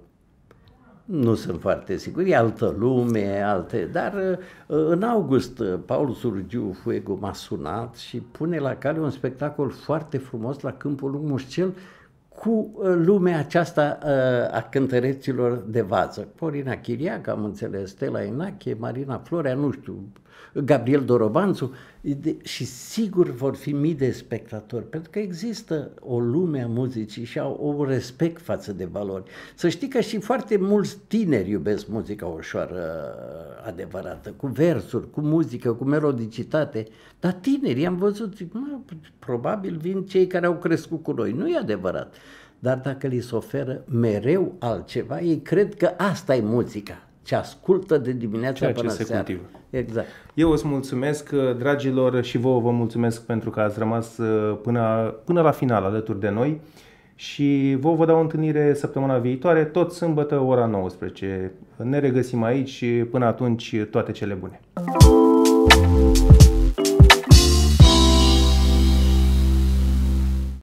nu sunt foarte sigur, e altă lume, alte, dar uh, în august uh, Paul Surgiu Fuego m-a sunat și pune la cale un spectacol foarte frumos la Câmpul Lung Mușcel cu uh, lumea aceasta a cântăreților de vază. Corina Chiriac, am înțeles, Stella Inache, Marina Florea, nu știu, Gabriel Dorobanțu, și sigur vor fi mii de spectatori, pentru că există o lume a muzicii și au un respect față de valori. Să știi că și foarte mulți tineri iubesc muzica ușoară adevărată, cu versuri, cu muzică, cu melodicitate, dar tineri, am văzut, zic, mă, probabil vin cei care au crescut cu noi, nu e adevărat. Dar dacă li se oferă mereu altceva, ei cred că asta e muzica, ce ascultă de dimineața Ceea până ce seara. Cultivă Exact. Eu îți mulțumesc, uh, dragilor, și vouă vă mulțumesc pentru că ați rămas uh, până, până la final alături de noi și vă vă dau o întâlnire săptămâna viitoare, tot sâmbătă, ora 19. Ne regăsim aici și până atunci toate cele bune.